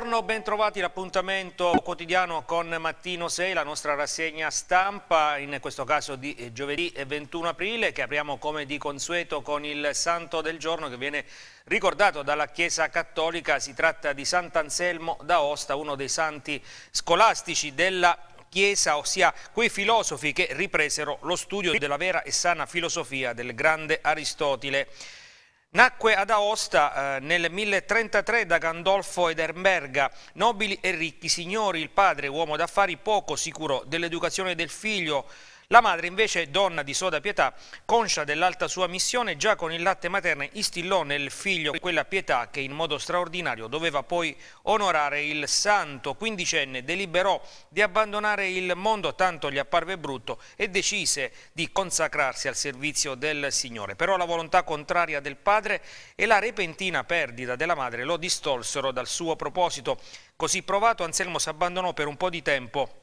Buongiorno, bentrovati l'appuntamento quotidiano con Mattino 6, la nostra rassegna stampa, in questo caso di eh, giovedì 21 eh, aprile, che apriamo come di consueto con il santo del giorno che viene ricordato dalla Chiesa Cattolica. Si tratta di Sant'Anselmo d'Aosta, uno dei santi scolastici della Chiesa, ossia quei filosofi che ripresero lo studio della vera e sana filosofia del grande Aristotele. Nacque ad Aosta eh, nel 1033 da Gandolfo Ederberga, nobili e ricchi signori, il padre, uomo d'affari poco sicuro dell'educazione del figlio, la madre invece, donna di soda pietà, conscia dell'alta sua missione, già con il latte materno instillò nel figlio quella pietà che in modo straordinario doveva poi onorare il santo quindicenne, deliberò di abbandonare il mondo tanto gli apparve brutto e decise di consacrarsi al servizio del Signore. Però la volontà contraria del padre e la repentina perdita della madre lo distolsero dal suo proposito. Così provato Anselmo si abbandonò per un po' di tempo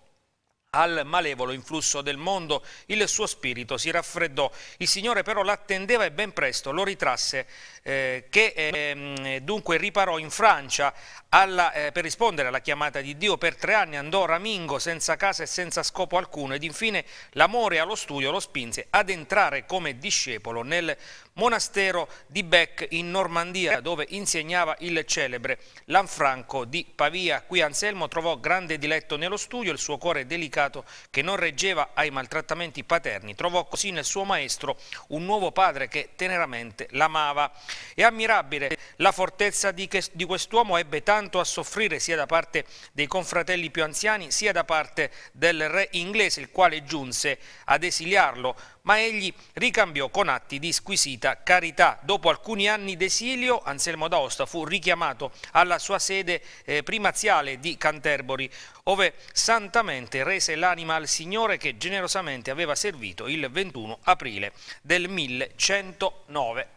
al malevolo influsso del mondo. Il suo spirito si raffreddò. Il Signore però l'attendeva e ben presto lo ritrasse, eh, che eh, dunque riparò in Francia alla, eh, per rispondere alla chiamata di Dio. Per tre anni andò ramingo, senza casa e senza scopo alcuno, ed infine l'amore allo studio lo spinse ad entrare come discepolo nel monastero di Bec in Normandia, dove insegnava il celebre Lanfranco di Pavia. Qui Anselmo trovò grande diletto nello studio, il suo cuore delicato fidanzato che non reggeva ai maltrattamenti paterni. Trovò così nel suo maestro un nuovo padre che teneramente l'amava. È ammirabile la fortezza di quest'uomo ebbe tanto a soffrire sia da parte dei confratelli più anziani sia da parte del re inglese il quale giunse ad esiliarlo ma egli ricambiò con atti di squisita carità. Dopo alcuni anni d'esilio, Anselmo d'Aosta fu richiamato alla sua sede eh, primaziale di Canterbury, ove santamente rese l'anima al Signore che generosamente aveva servito il 21 aprile del 1109.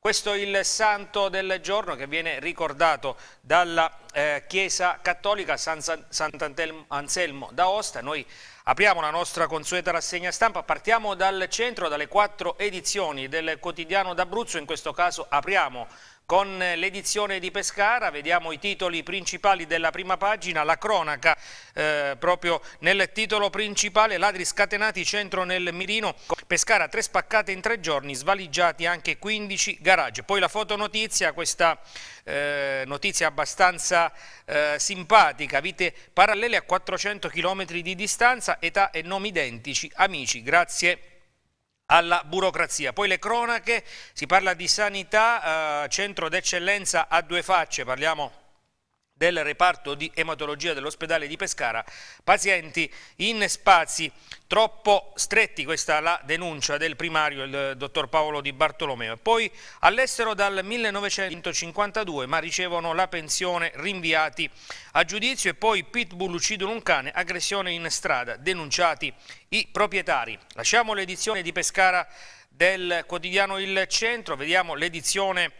Questo è il santo del giorno che viene ricordato dalla eh, Chiesa Cattolica San, San, Sant'Anselmo d'Aosta. Noi Apriamo la nostra consueta rassegna stampa, partiamo dal centro, dalle quattro edizioni del quotidiano d'Abruzzo, in questo caso apriamo con l'edizione di Pescara vediamo i titoli principali della prima pagina, la cronaca eh, proprio nel titolo principale, ladri scatenati centro nel mirino, Pescara tre spaccate in tre giorni, svaligiati anche 15 garage. Poi la fotonotizia, questa eh, notizia abbastanza eh, simpatica, vite parallele a 400 km di distanza, età e nomi identici, amici, grazie alla burocrazia. Poi le cronache, si parla di sanità, eh, centro d'eccellenza a due facce, parliamo del reparto di ematologia dell'ospedale di Pescara, pazienti in spazi troppo stretti, questa è la denuncia del primario, il dottor Paolo Di Bartolomeo. Poi all'estero dal 1952, ma ricevono la pensione rinviati a giudizio e poi pitbull uccidono un cane, aggressione in strada, denunciati i proprietari. Lasciamo l'edizione di Pescara del quotidiano Il Centro, vediamo l'edizione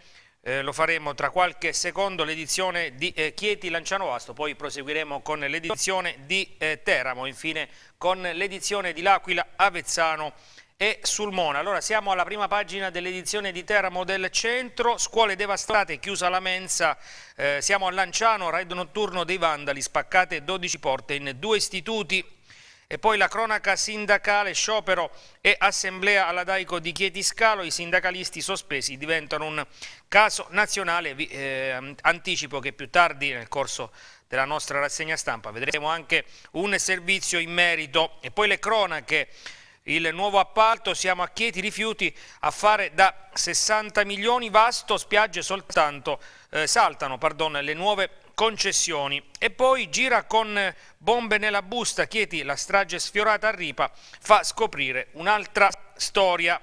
eh, lo faremo tra qualche secondo, l'edizione di eh, Chieti Lanciano Vasto, poi proseguiremo con l'edizione di eh, Teramo, infine con l'edizione di L'Aquila, Avezzano e Sulmona. Allora siamo alla prima pagina dell'edizione di Teramo del Centro, scuole devastate, chiusa la mensa, eh, siamo a Lanciano, raid notturno dei Vandali, spaccate 12 porte in due istituti e poi la cronaca sindacale, sciopero e assemblea alla Daico di Chieti Scalo, i sindacalisti sospesi diventano un caso nazionale, vi eh, anticipo che più tardi nel corso della nostra rassegna stampa vedremo anche un servizio in merito e poi le cronache il nuovo appalto, siamo a Chieti Rifiuti a fare da 60 milioni, vasto, spiagge soltanto, eh, saltano pardon, le nuove concessioni. E poi gira con bombe nella busta, Chieti, la strage sfiorata a Ripa, fa scoprire un'altra storia.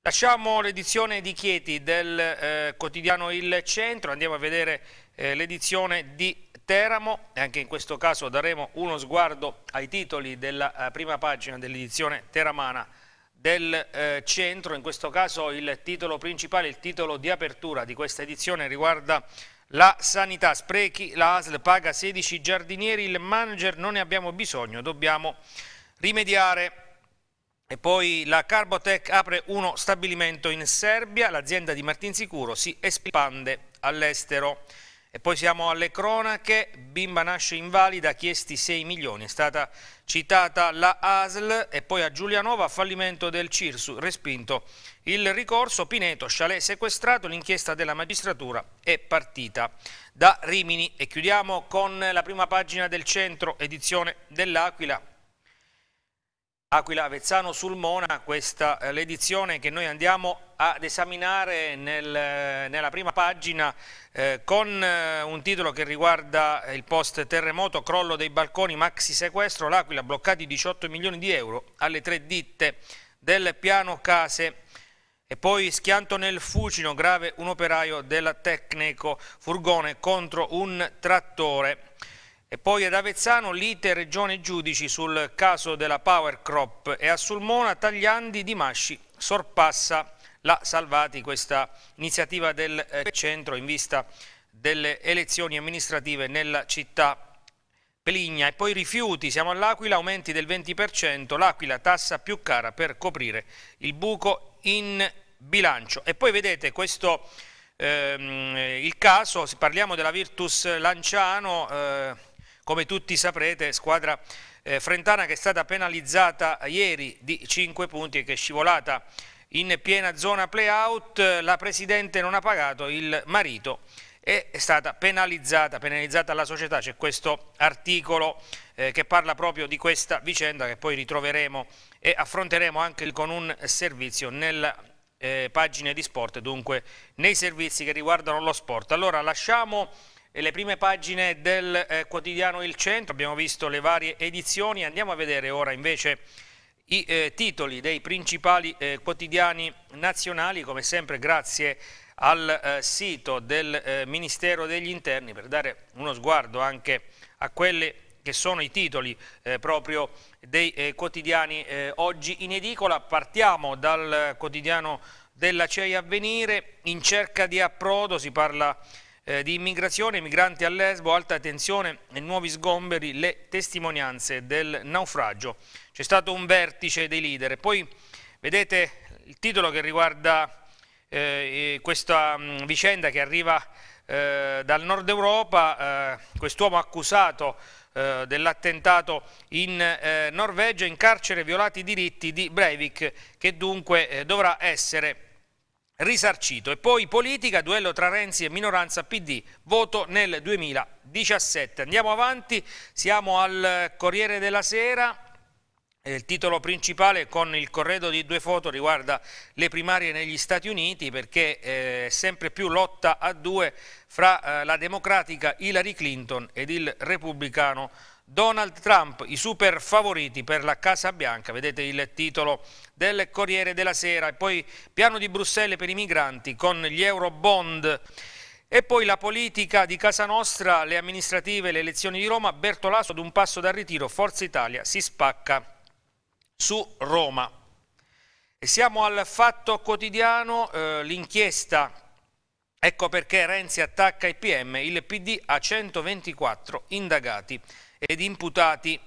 Lasciamo l'edizione di Chieti del eh, quotidiano Il Centro, andiamo a vedere eh, l'edizione di Teramo e anche in questo caso daremo uno sguardo ai titoli della eh, prima pagina dell'edizione teramana del eh, centro, in questo caso il titolo principale, il titolo di apertura di questa edizione riguarda la sanità, sprechi, la ASL paga 16 giardinieri, il manager non ne abbiamo bisogno, dobbiamo rimediare. E poi la Carbotec apre uno stabilimento in Serbia, l'azienda di Martinsicuro si espande all'estero. E poi siamo alle cronache, bimba nasce invalida, chiesti 6 milioni, è stata citata la ASL e poi a Giulianova fallimento del Cirsu, respinto il ricorso, Pineto, Chalet sequestrato, l'inchiesta della magistratura è partita da Rimini e chiudiamo con la prima pagina del centro edizione dell'Aquila Aquila Avezzano sul Mona, questa è eh, l'edizione che noi andiamo ad esaminare nel, eh, nella prima pagina eh, con eh, un titolo che riguarda il post terremoto, crollo dei balconi, maxi sequestro, l'Aquila bloccati 18 milioni di euro alle tre ditte del piano case e poi schianto nel fucino grave un operaio della Tecnico furgone contro un trattore. E poi ad Avezzano lite Regione Giudici sul caso della Power Crop e a Sulmona Tagliandi di Masci sorpassa la Salvati, questa iniziativa del eh, centro in vista delle elezioni amministrative nella città Peligna. E poi rifiuti, siamo all'Aquila, aumenti del 20%, l'Aquila tassa più cara per coprire il buco in bilancio. E poi vedete questo, ehm, il caso, parliamo della Virtus Lanciano... Eh, come tutti saprete, squadra eh, frentana che è stata penalizzata ieri di 5 punti e che è scivolata in piena zona playout, la Presidente non ha pagato il marito è stata penalizzata, penalizzata la società, c'è questo articolo eh, che parla proprio di questa vicenda che poi ritroveremo e affronteremo anche con un servizio nella eh, pagina di sport, dunque nei servizi che riguardano lo sport. Allora lasciamo le prime pagine del eh, quotidiano Il Centro, abbiamo visto le varie edizioni, andiamo a vedere ora invece i eh, titoli dei principali eh, quotidiani nazionali, come sempre grazie al eh, sito del eh, Ministero degli Interni per dare uno sguardo anche a quelli che sono i titoli eh, proprio dei quotidiani oggi in edicola. Partiamo dal quotidiano della CEI Avvenire, in cerca di approdo si parla di eh, di immigrazione, migranti a Lesbo, alta tensione e nuovi sgomberi, le testimonianze del naufragio. C'è stato un vertice dei leader. Poi vedete il titolo che riguarda eh, questa mh, mm, vicenda che arriva eh, dal nord Europa, eh, quest'uomo accusato eh, dell'attentato in Norvegia, in carcere violati i diritti di Breivik che dunque dovrà essere risarcito. E poi politica, duello tra Renzi e minoranza PD, voto nel 2017. Andiamo avanti, siamo al Corriere della Sera. Eh, il titolo principale con il corredo di due foto riguarda le primarie negli Stati Uniti perché eh, è sempre più lotta a due fra eh, la democratica Hillary Clinton ed il repubblicano Donald Trump, i super favoriti per la Casa Bianca, vedete il titolo del Corriere della Sera, e poi piano di Bruxelles per i migranti con gli euro bond. E poi la politica di Casa Nostra, le amministrative, le elezioni di Roma, Bertolaso ad un passo dal ritiro, Forza Italia si spacca su Roma. E siamo al fatto quotidiano, eh, l'inchiesta, ecco perché Renzi attacca i PM, il PD ha 124 indagati ed imputati.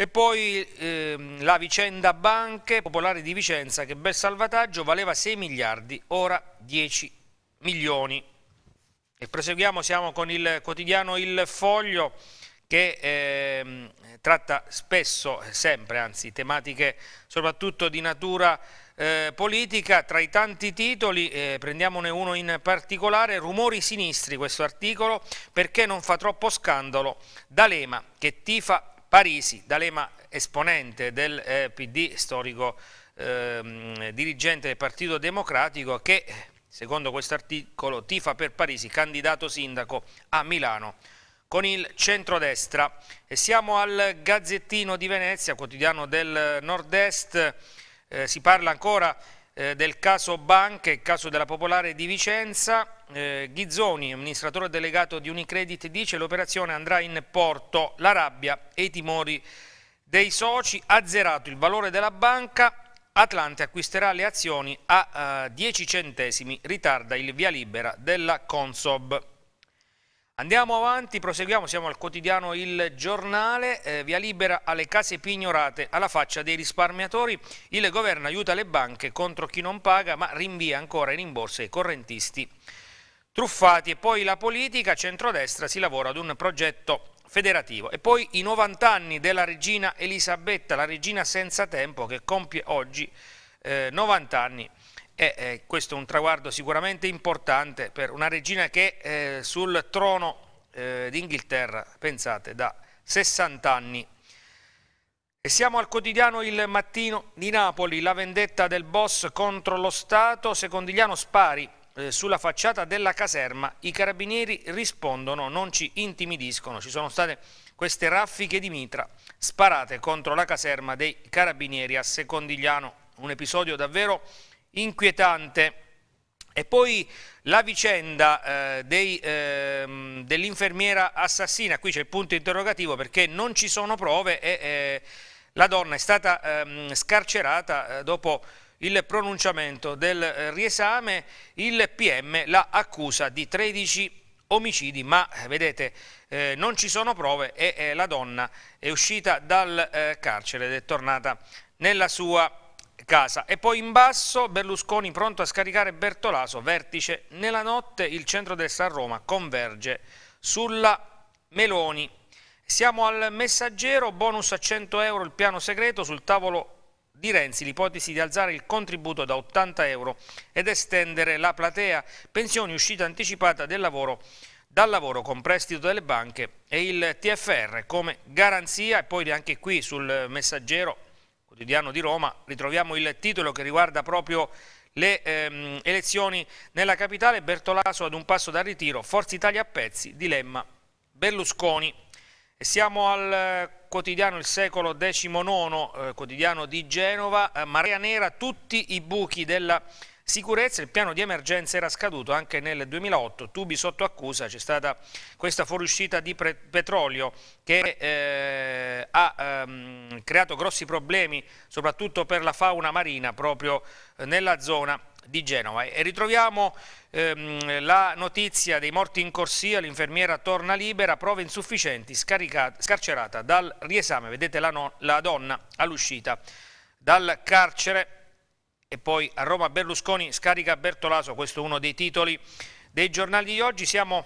E poi ehm, la vicenda banche popolare di Vicenza che bel salvataggio valeva 6 miliardi, ora 10 milioni. E proseguiamo, siamo con il quotidiano Il Foglio che ehm, tratta spesso, sempre anzi, tematiche soprattutto di natura eh, politica, tra i tanti titoli, eh, prendiamone uno in particolare, Rumori sinistri questo articolo, perché non fa troppo scandalo D'Alema che tifa Parisi, D'Alema esponente del eh, PD, storico ehm, dirigente del Partito Democratico che secondo questo articolo tifa per Parisi, candidato sindaco a Milano con il centrodestra. E siamo al Gazzettino di Venezia, quotidiano del eh, nord-est, eh, si parla ancora eh, del caso Banca, il caso della Popolare di Vicenza, eh, Ghizzoni, amministratore delegato di Unicredit, dice che l'operazione andrà in porto, la rabbia e i timori dei soci, azzerato il valore della banca, Atlante acquisterà le azioni a eh, 10 centesimi, ritarda il via libera della Consob. Andiamo avanti, proseguiamo, siamo al quotidiano Il Giornale, eh, via libera alle case pignorate, alla faccia dei risparmiatori, il governo aiuta le banche contro chi non paga ma rinvia ancora in rimborso ai correntisti truffati e poi la politica, centrodestra si lavora ad un progetto federativo e poi i 90 anni della regina Elisabetta, la regina senza tempo che compie oggi eh, 90 anni. E eh, questo è un traguardo sicuramente importante per una regina che è eh, sul trono eh, d'Inghilterra, pensate, da 60 anni. E siamo al quotidiano Il Mattino di Napoli, la vendetta del boss contro lo Stato, secondigliano spari eh, sulla facciata della caserma i carabinieri rispondono non ci intimidiscono ci sono state queste raffiche di mitra sparate contro la caserma dei carabinieri a Secondigliano un episodio davvero inquietante. E poi la vicenda eh, eh, dell'infermiera assassina, qui c'è il punto interrogativo perché non ci sono prove e eh, la donna è stata ehm, scarcerata eh, dopo il pronunciamento del eh, riesame, il PM la accusa di 13 omicidi, ma eh, vedete non ci sono prove e la donna è uscita dal carcere ed è tornata nella sua Casa. E poi in basso Berlusconi pronto a scaricare Bertolaso, vertice. Nella notte il centro-destra a Roma converge sulla Meloni. Siamo al messaggero, bonus a 100 euro il piano segreto sul tavolo di Renzi l'ipotesi di alzare il contributo da 80 euro ed estendere la platea pensioni uscita anticipata lavoro, dal lavoro con prestito delle banche e il TFR come garanzia e poi anche qui sul messaggero quotidiano di Roma, ritroviamo il titolo che riguarda proprio le ehm, elezioni nella capitale, Bertolaso ad un passo dal ritiro, Forza Italia a pezzi, dilemma Berlusconi. E siamo al eh, quotidiano Il Secolo XIX, eh, quotidiano di Genova, eh, Marea Nera, tutti i buchi della Sicurezza, il piano di emergenza era scaduto anche nel 2008, tubi sotto accusa, c'è stata questa fuoriuscita di petrolio che eh, ha ehm, creato grossi problemi soprattutto per la fauna marina proprio eh, nella zona di Genova. E ritroviamo ehm, la notizia dei morti in corsia, l'infermiera torna libera, prove insufficienti, scarcerata dal riesame. Vedete la, no, la donna all'uscita dal carcere e poi a Roma Berlusconi scarica Bertolaso, questo è uno dei titoli dei giornali di oggi. Siamo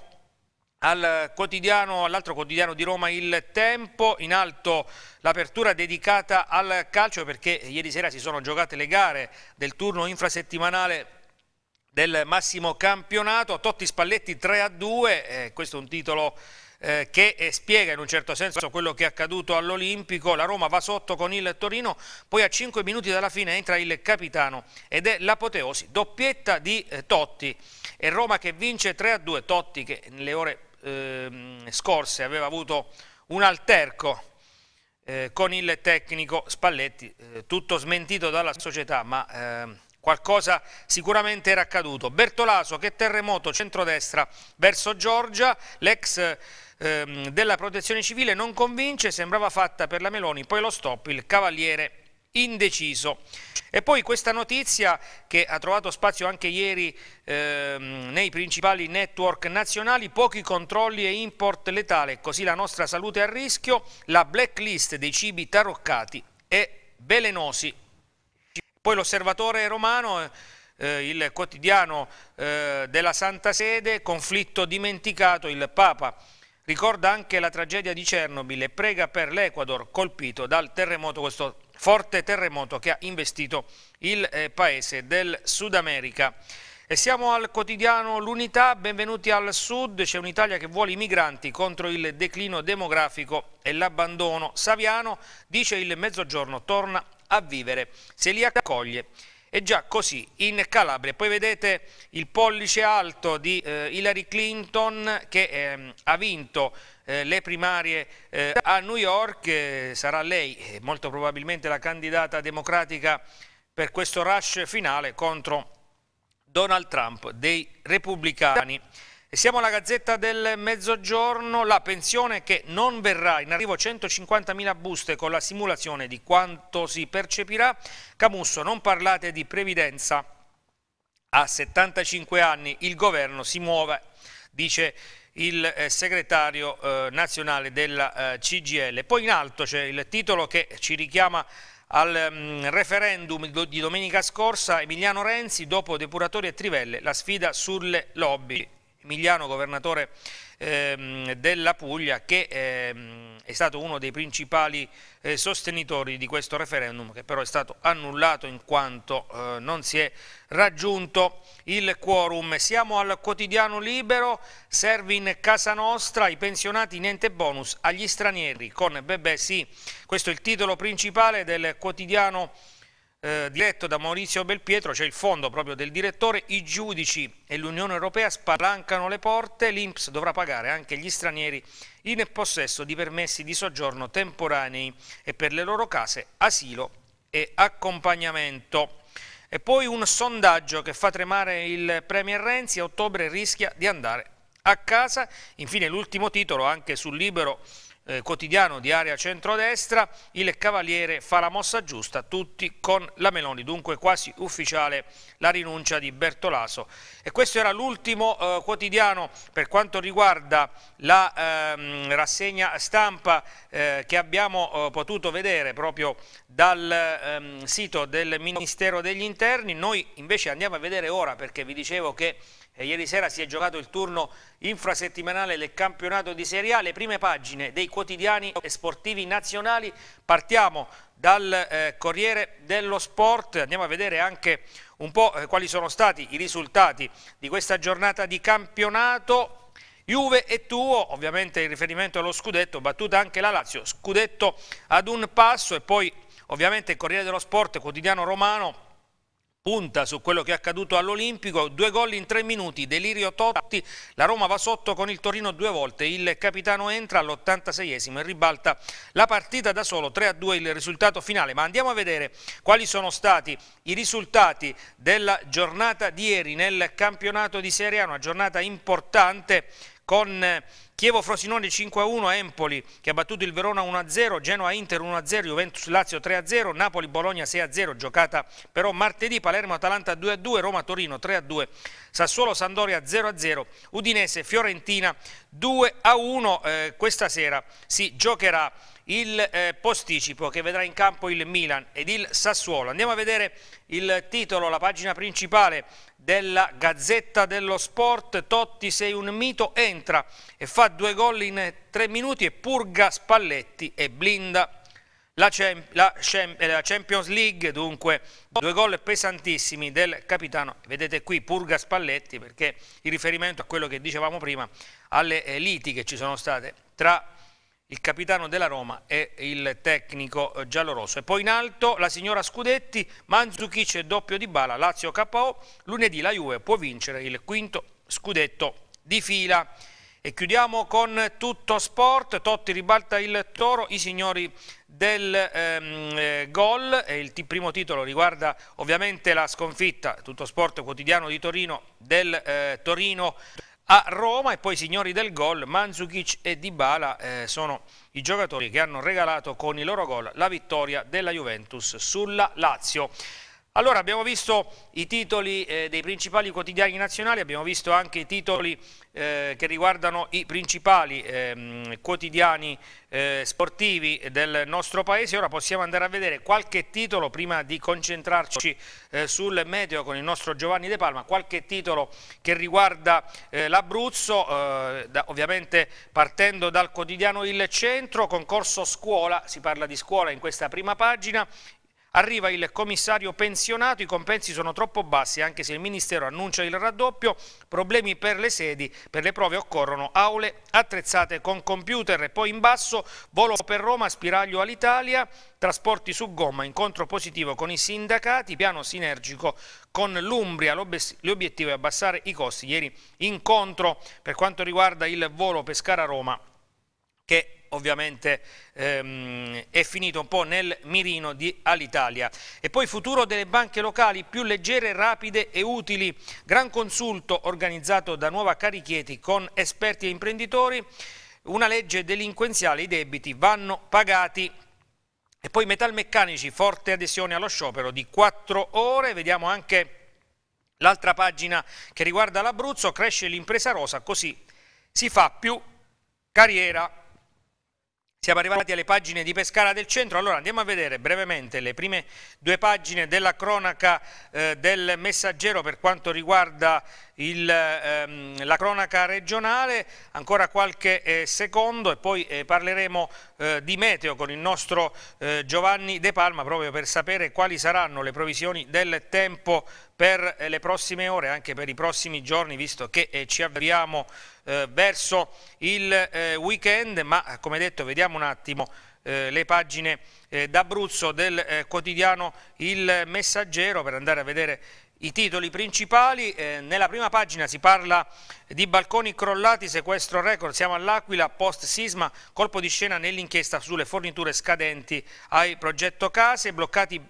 al quotidiano, all'altro quotidiano di Roma Il Tempo, in alto l'apertura dedicata al calcio perché ieri sera si sono giocate le gare del turno infrasettimanale del massimo campionato, Totti Spalletti 3 a 2, eh, questo è un titolo eh, che eh, spiega in un certo senso quello che è accaduto all'Olimpico, la Roma va sotto con il Torino, poi a 5 minuti dalla fine entra il capitano ed è l'apoteosi, doppietta di eh, Totti e Roma che vince 3-2, Totti che nelle ore ehm, scorse aveva avuto un alterco eh, con il tecnico Spalletti, eh, tutto smentito dalla società, ma ehm, qualcosa sicuramente era accaduto. Bertolaso che terremoto centrodestra verso Giorgia, l'ex ehm, della protezione civile non convince, sembrava fatta per la Meloni, poi lo stop, il cavaliere indeciso. E poi questa notizia che ha trovato spazio anche ieri ehm, nei principali network nazionali, pochi controlli e import letale, così la nostra salute è a rischio, la blacklist dei cibi taroccati e velenosi. Poi l'osservatore romano, eh, eh, il quotidiano eh, della Santa Sede, conflitto dimenticato, il Papa Ricorda anche la tragedia di Chernobyl e prega per l'Ecuador colpito dal terremoto, questo forte terremoto che ha investito il eh, paese del Sud America. E siamo al quotidiano L'Unità, benvenuti al Sud, c'è un'Italia che vuole i migranti contro il declino demografico e l'abbandono. Saviano dice il Mezzogiorno torna a vivere, se li accoglie. E già così in Calabria. Poi vedete il pollice alto di eh, Hillary Clinton che ehm, ha vinto eh, le primarie eh, a New York. Eh, sarà lei eh, molto probabilmente la candidata democratica per questo rush finale contro Donald Trump dei repubblicani. E siamo alla Gazzetta del Mezzogiorno, la pensione che non verrà, in arrivo 150.000 buste con la simulazione di quanto si percepirà. Camusso, non parlate di previdenza, a 75 anni il governo si muove, dice il eh, segretario eh, nazionale della eh, CGL. Poi in alto c'è il titolo che ci richiama al mh, mm, referendum di domenica scorsa, Emiliano Renzi, dopo depuratori e trivelle, la sfida sulle lobby. Emiliano, governatore ehm, della Puglia, che ehm, è stato uno dei principali eh, sostenitori di questo referendum, che però è stato annullato in quanto eh, non si è raggiunto il quorum. Siamo al quotidiano libero, servi in casa nostra, i pensionati niente bonus agli stranieri, con Bebè sì, questo è il titolo principale del quotidiano libero eh, diretto da Maurizio Belpietro, c'è il fondo proprio del direttore, i giudici e l'Unione Europea spalancano le porte, l'Inps dovrà pagare anche gli stranieri in possesso di permessi di soggiorno temporanei e per le loro case asilo e accompagnamento. E poi un sondaggio che fa tremare il Premier Renzi, a ottobre rischia di andare a casa. Infine l'ultimo titolo anche sul libero eh, quotidiano di area centrodestra, il Cavaliere fa la mossa giusta, tutti con la Meloni, dunque quasi ufficiale la rinuncia di Bertolaso. E questo era l'ultimo eh, quotidiano per quanto riguarda la ehm, rassegna stampa eh, che abbiamo eh, potuto vedere proprio dal ehm, sito del Ministero degli Interni, noi invece andiamo a vedere ora perché vi dicevo che e ieri sera si è giocato il turno infrasettimanale del campionato di Serie A, le prime pagine dei quotidiani sportivi nazionali. Partiamo dal eh, Corriere dello Sport, andiamo a vedere anche un po' eh, quali sono stati i risultati di questa giornata di campionato. Juve e tuo, ovviamente in riferimento allo scudetto, battuta anche la Lazio, scudetto ad un passo e poi ovviamente Corriere dello Sport, quotidiano romano, punta su quello che è accaduto all'Olimpico, due gol in tre minuti, delirio Totti, la Roma va sotto con il Torino due volte, il capitano entra all'86esimo e ribalta la partita da solo, 3-2 a il risultato finale, ma andiamo a vedere quali sono stati i risultati della giornata di ieri nel campionato di Serie A, una giornata importante con Chievo-Frosinone 5-1, Empoli che ha battuto il Verona 1-0, Genoa-Inter 1-0, Juventus-Lazio 3-0, Napoli-Bologna 6-0, giocata però martedì, Palermo-Atalanta 2-2, Roma-Torino 3-2, Sassuolo-Sandoria 0-0, Udinese-Fiorentina 2-1. Eh, questa sera si giocherà il eh, posticipo che vedrà in campo il Milan ed il Sassuolo. Andiamo a vedere il titolo, la pagina principale della Gazzetta dello Sport, Totti sei un mito, entra e fa due gol in tre minuti e purga Spalletti e blinda eh, la, Champions League, dunque due gol pesantissimi del capitano, vedete qui Purga Spalletti perché in riferimento a quello che dicevamo prima, alle eh, liti che ci sono state tra il capitano della Roma e il tecnico eh, giallorosso. E poi in alto la signora Scudetti, Manzucchi Manzukic doppio di bala, Lazio KO, lunedì la Juve può vincere il quinto scudetto di fila. E chiudiamo con tutto sport, Totti ribalta il toro, i signori del ehm, eh, gol e il primo titolo riguarda ovviamente la sconfitta, tutto sport quotidiano di Torino, del eh, Torino a Roma e poi i signori del gol, Manzukic e Dybala eh, sono i giocatori che hanno regalato con i loro gol la vittoria della Juventus sulla Lazio. Allora abbiamo visto i titoli eh, dei principali quotidiani nazionali, abbiamo visto anche i titoli eh, che riguardano i principali ehm, eh, quotidiani sportivi del nostro paese, ora possiamo andare a vedere qualche titolo prima di concentrarci eh, sul meteo con il nostro Giovanni De Palma, qualche titolo che riguarda eh, l'Abruzzo, eh, ovviamente partendo dal quotidiano Il Centro, concorso scuola, si parla di scuola in questa prima pagina, Arriva il commissario pensionato, i compensi sono troppo bassi anche se il Ministero annuncia il raddoppio, problemi per le sedi, per le prove occorrono aule attrezzate con computer e poi in basso volo per Roma, spiraglio all'Italia, trasporti su gomma, incontro positivo con i sindacati, piano sinergico con l'Umbria, l'obiettivo è abbassare i costi, ieri incontro per quanto riguarda il volo Pescara-Roma che ovviamente ehm, è finito un po' nel mirino di Alitalia. E poi futuro delle banche locali più leggere, rapide e utili. Gran consulto organizzato da Nuova Carichieti con esperti e imprenditori. Una legge delinquenziale, i debiti vanno pagati. E poi metalmeccanici, forte adesione allo sciopero di 4 ore. Vediamo anche l'altra pagina che riguarda l'Abruzzo. Cresce l'impresa rosa, così si fa più carriera. Siamo arrivati alle pagine di Pescara del Centro, allora andiamo a vedere brevemente le prime due pagine della cronaca eh, del messaggero per quanto riguarda il, ehm, la cronaca regionale, ancora qualche eh, secondo e poi eh, parleremo eh, di meteo con il nostro eh, Giovanni De Palma proprio per sapere quali saranno le provisioni del tempo per eh, le prossime ore, anche per i prossimi giorni, visto che ci avviamo eh, verso il eh, weekend, ma come detto vediamo un attimo eh, le pagine eh, d'Abruzzo del quotidiano Il Messaggero per andare a vedere i titoli principali. nella prima pagina si parla di balconi crollati, sequestro record, siamo all'Aquila, post sisma, colpo di scena nell'inchiesta sulle forniture scadenti ai progetto case, bloccati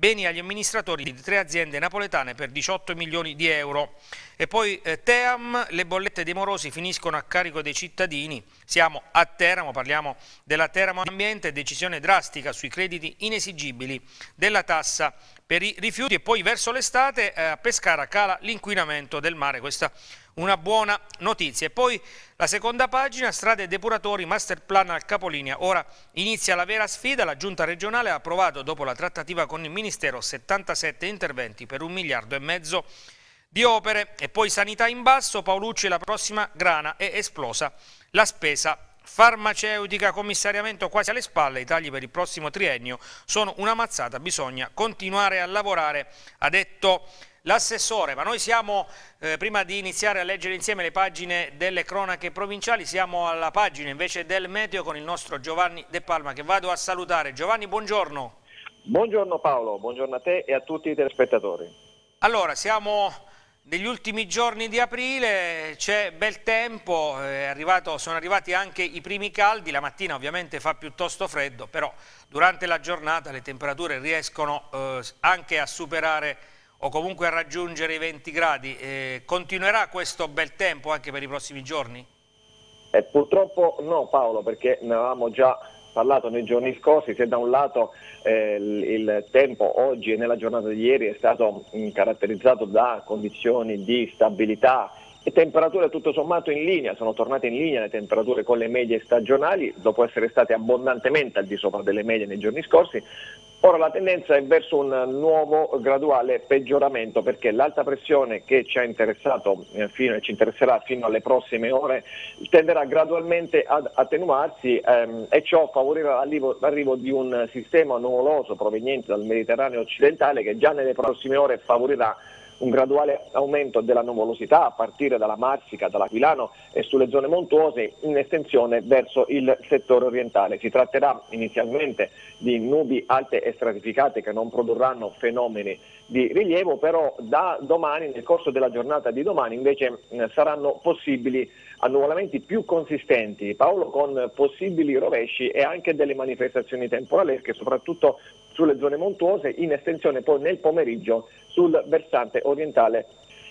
beni agli amministratori di tre aziende napoletane per 18 milioni di euro. E poi eh, Team, le bollette dei morosi finiscono a carico dei cittadini. Siamo a Teramo, parliamo della Teramo Ambiente, decisione drastica sui crediti inesigibili della tassa per i rifiuti e poi verso l'estate eh, a Pescara cala l'inquinamento del mare. Questa una buona notizia. E poi la seconda pagina, strade e depuratori, master plan al capolinea. Ora inizia la vera sfida, la giunta regionale ha approvato dopo la trattativa con il Ministero 77 interventi per un miliardo e mezzo di opere. E poi sanità in basso, Paolucci la prossima grana è esplosa la spesa farmaceutica, commissariamento quasi alle spalle, i tagli per il prossimo triennio sono una mazzata, bisogna continuare a lavorare, ha detto L'assessore, ma noi siamo, eh, prima di iniziare a leggere insieme le pagine delle cronache provinciali, siamo alla pagina invece del meteo con il nostro Giovanni De Palma che vado a salutare. Giovanni, buongiorno. Buongiorno Paolo, buongiorno a te e a tutti i telespettatori. Allora, siamo negli ultimi giorni di aprile, c'è bel tempo, eh, arrivato, sono arrivati anche i primi caldi, la mattina ovviamente fa piuttosto freddo, però durante la giornata le temperature riescono eh, anche a superare o comunque raggiungere i 20 gradi. Eh, continuerà questo bel tempo anche per i prossimi giorni? Eh, purtroppo no Paolo, perché ne avevamo già parlato nei giorni scorsi, se da un lato eh, il tempo oggi e nella giornata di ieri è stato mh, mm, caratterizzato da condizioni di stabilità temperature tutto sommato in linea, sono tornate in linea le temperature con le medie stagionali, dopo essere state abbondantemente al di sopra delle medie nei giorni scorsi. Ora la tendenza è verso un nuovo graduale peggioramento perché l'alta pressione che ci ha interessato eh, fino, e ci interesserà fino alle prossime ore tenderà gradualmente ad attenuarsi ehm, e ciò favorirà l'arrivo, l'arrivo di un sistema nuvoloso proveniente dal Mediterraneo occidentale che già nelle prossime ore favorirà un graduale aumento della nuvolosità a partire dalla Marsica, dall'Aquilano e sulle zone montuose in estensione verso il settore orientale. Si tratterà inizialmente di nubi alte e stratificate che non produrranno fenomeni di rilievo, però da domani, nel corso della giornata di domani, invece eh, saranno possibili annuvolamenti più consistenti, Paolo, con possibili rovesci e anche delle manifestazioni temporalesche, soprattutto sulle zone montuose, in estensione poi nel pomeriggio sul versante orientale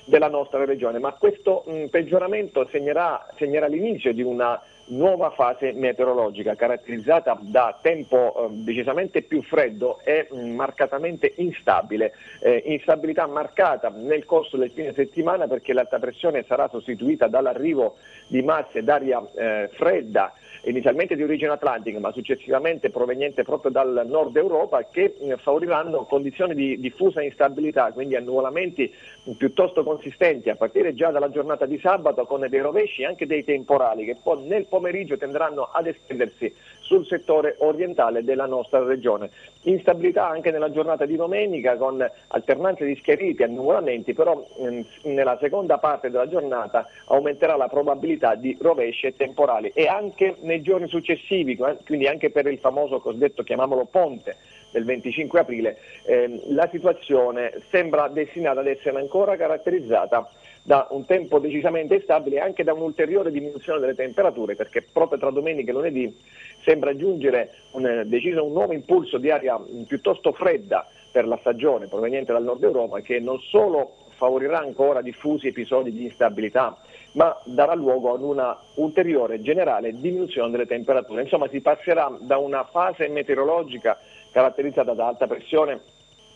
della nostra regione, ma questo mh, mm, peggioramento segnerà, segnerà, l'inizio di una nuova fase meteorologica caratterizzata da tempo eh, decisamente più freddo e mh, mm, marcatamente instabile, eh, instabilità marcata nel corso del fine settimana perché l'alta pressione sarà sostituita dall'arrivo di masse d'aria eh, fredda inizialmente di origine atlantica ma successivamente proveniente proprio dal nord Europa che favoriranno condizioni di diffusa instabilità, quindi annuolamenti piuttosto consistenti a partire già dalla giornata di sabato con dei rovesci anche dei temporali che poi nel pomeriggio tenderanno ad estendersi sul settore orientale della nostra regione. Instabilità anche nella giornata di domenica con alternanze di schiariti e annuvolamenti, però ehm, nella seconda parte della giornata aumenterà la probabilità di rovesce temporali e anche nei giorni successivi, eh, quindi anche per il famoso cosiddetto, chiamiamolo ponte, del 25 aprile, ehm, la situazione sembra destinata ad essere ancora caratterizzata da un tempo decisamente stabile e anche da un'ulteriore diminuzione delle temperature, perché proprio tra domenica e lunedì sembra aggiungere un, eh, deciso un nuovo impulso di aria mm, piuttosto fredda per la stagione proveniente dal nord Europa che non solo favorirà ancora diffusi episodi di instabilità, ma darà luogo ad una ulteriore generale diminuzione delle temperature. Insomma, si passerà da una fase meteorologica caratterizzata da alta pressione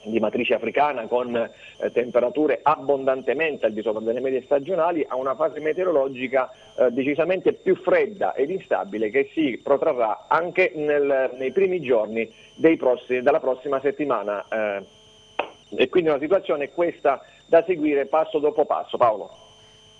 di matrice africana con eh, temperature abbondantemente al di sopra delle medie stagionali a una fase meteorologica eh, decisamente più fredda ed instabile che si protrarrà anche nel, nei primi giorni prossimi, della prossima settimana eh, e quindi una situazione questa da seguire passo dopo passo. Paolo.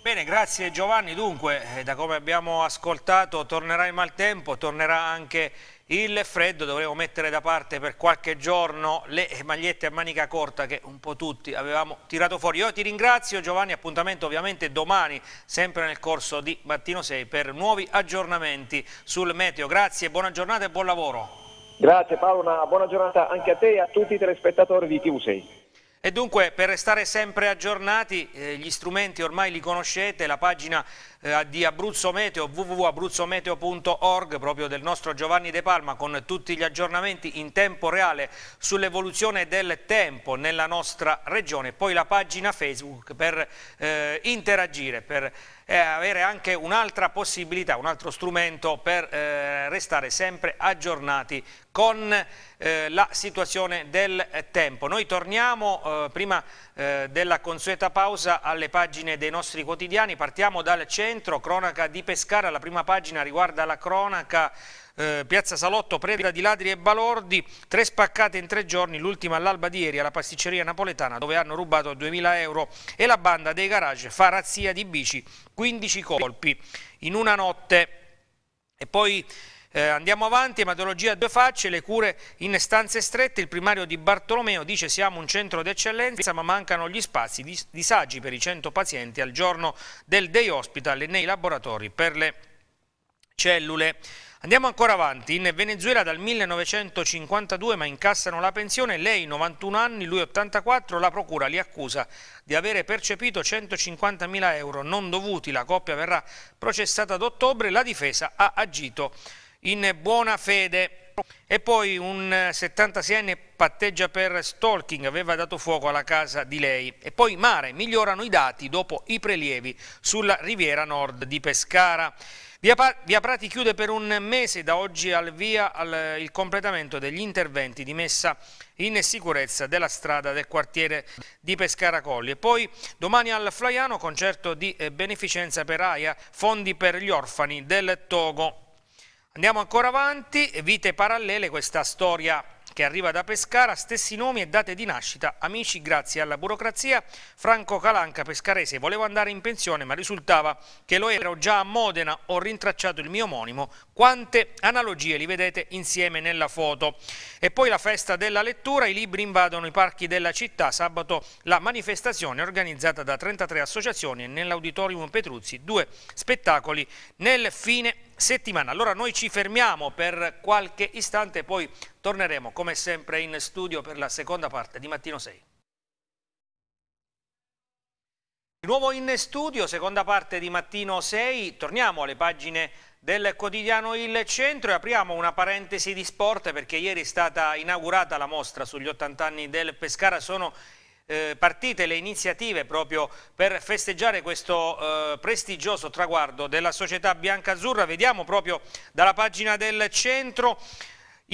Bene, grazie Giovanni. Dunque, eh, da come abbiamo ascoltato, tornerà il maltempo, tornerà anche il freddo dovremo mettere da parte per qualche giorno le magliette a manica corta che un po' tutti avevamo tirato fuori. Io ti ringrazio Giovanni, appuntamento ovviamente domani sempre nel corso di Mattino 6 per nuovi aggiornamenti sul meteo. Grazie, buona giornata e buon lavoro. Grazie Paolo, una buona giornata anche a te e a tutti i telespettatori di TV6. E dunque per restare sempre aggiornati eh, gli strumenti ormai li conoscete, la pagina eh, di Abruzzo Meteo, www.abruzzometeo.org, proprio del nostro Giovanni De Palma, con tutti gli aggiornamenti in tempo reale sull'evoluzione del tempo nella nostra regione. Poi la pagina Facebook per eh, interagire, per eh, avere anche un'altra possibilità, un altro strumento per eh, restare sempre aggiornati con eh, la situazione del tempo. Noi torniamo eh, prima eh, della consueta pausa alle pagine dei nostri quotidiani. Partiamo dal centro, cronaca di Pescara, la prima pagina riguarda la cronaca eh, Piazza Salotto, preda di ladri e balordi, tre spaccate in tre giorni, l'ultima all'alba di ieri alla pasticceria napoletana dove hanno rubato 2.000 euro e la banda dei garage fa razzia di bici, 15 colpi in una notte. E poi eh, andiamo avanti, ematologia a due facce, le cure in stanze strette, il primario di Bartolomeo dice siamo un centro d'eccellenza ma mancano gli spazi, disagi per i 100 pazienti al giorno del day hospital e nei laboratori per le cellule. Andiamo ancora avanti, in Venezuela dal 1952 ma incassano la pensione, lei 91 anni, lui 84, la procura li accusa di avere percepito 150.000 euro non dovuti, la coppia verrà processata ad ottobre, la difesa ha agito in buona fede. E poi un 76enne patteggia per stalking, aveva dato fuoco alla casa di lei. E poi mare, migliorano i dati dopo i prelievi sulla riviera nord di Pescara. Via, via Prati chiude per un mese da oggi al via al, il completamento degli interventi di messa in sicurezza della strada del quartiere di Pescara Colli. E poi domani al Flaiano concerto di eh, beneficenza per AIA, fondi per gli orfani del Togo. Andiamo ancora avanti, vite parallele, questa storia che arriva da Pescara, stessi nomi e date di nascita, amici grazie alla burocrazia, Franco Calanca pescarese volevo andare in pensione ma risultava che lo ero già a Modena, ho rintracciato il mio omonimo, quante analogie li vedete insieme nella foto. E poi la festa della lettura, i libri invadono i parchi della città, sabato la manifestazione organizzata da 33 associazioni e nell'auditorium Petruzzi, due spettacoli nel fine settimana. Allora noi ci fermiamo per qualche istante e poi torneremo come sempre in studio per la seconda parte di Mattino 6. Di nuovo in studio, seconda parte di Mattino 6, torniamo alle pagine del quotidiano Il Centro e apriamo una parentesi di sport perché ieri è stata inaugurata la mostra sugli 80 anni del Pescara, sono eh, partite le iniziative proprio per festeggiare questo eh, prestigioso traguardo della società bianca-azzurra. Vediamo proprio dalla pagina del centro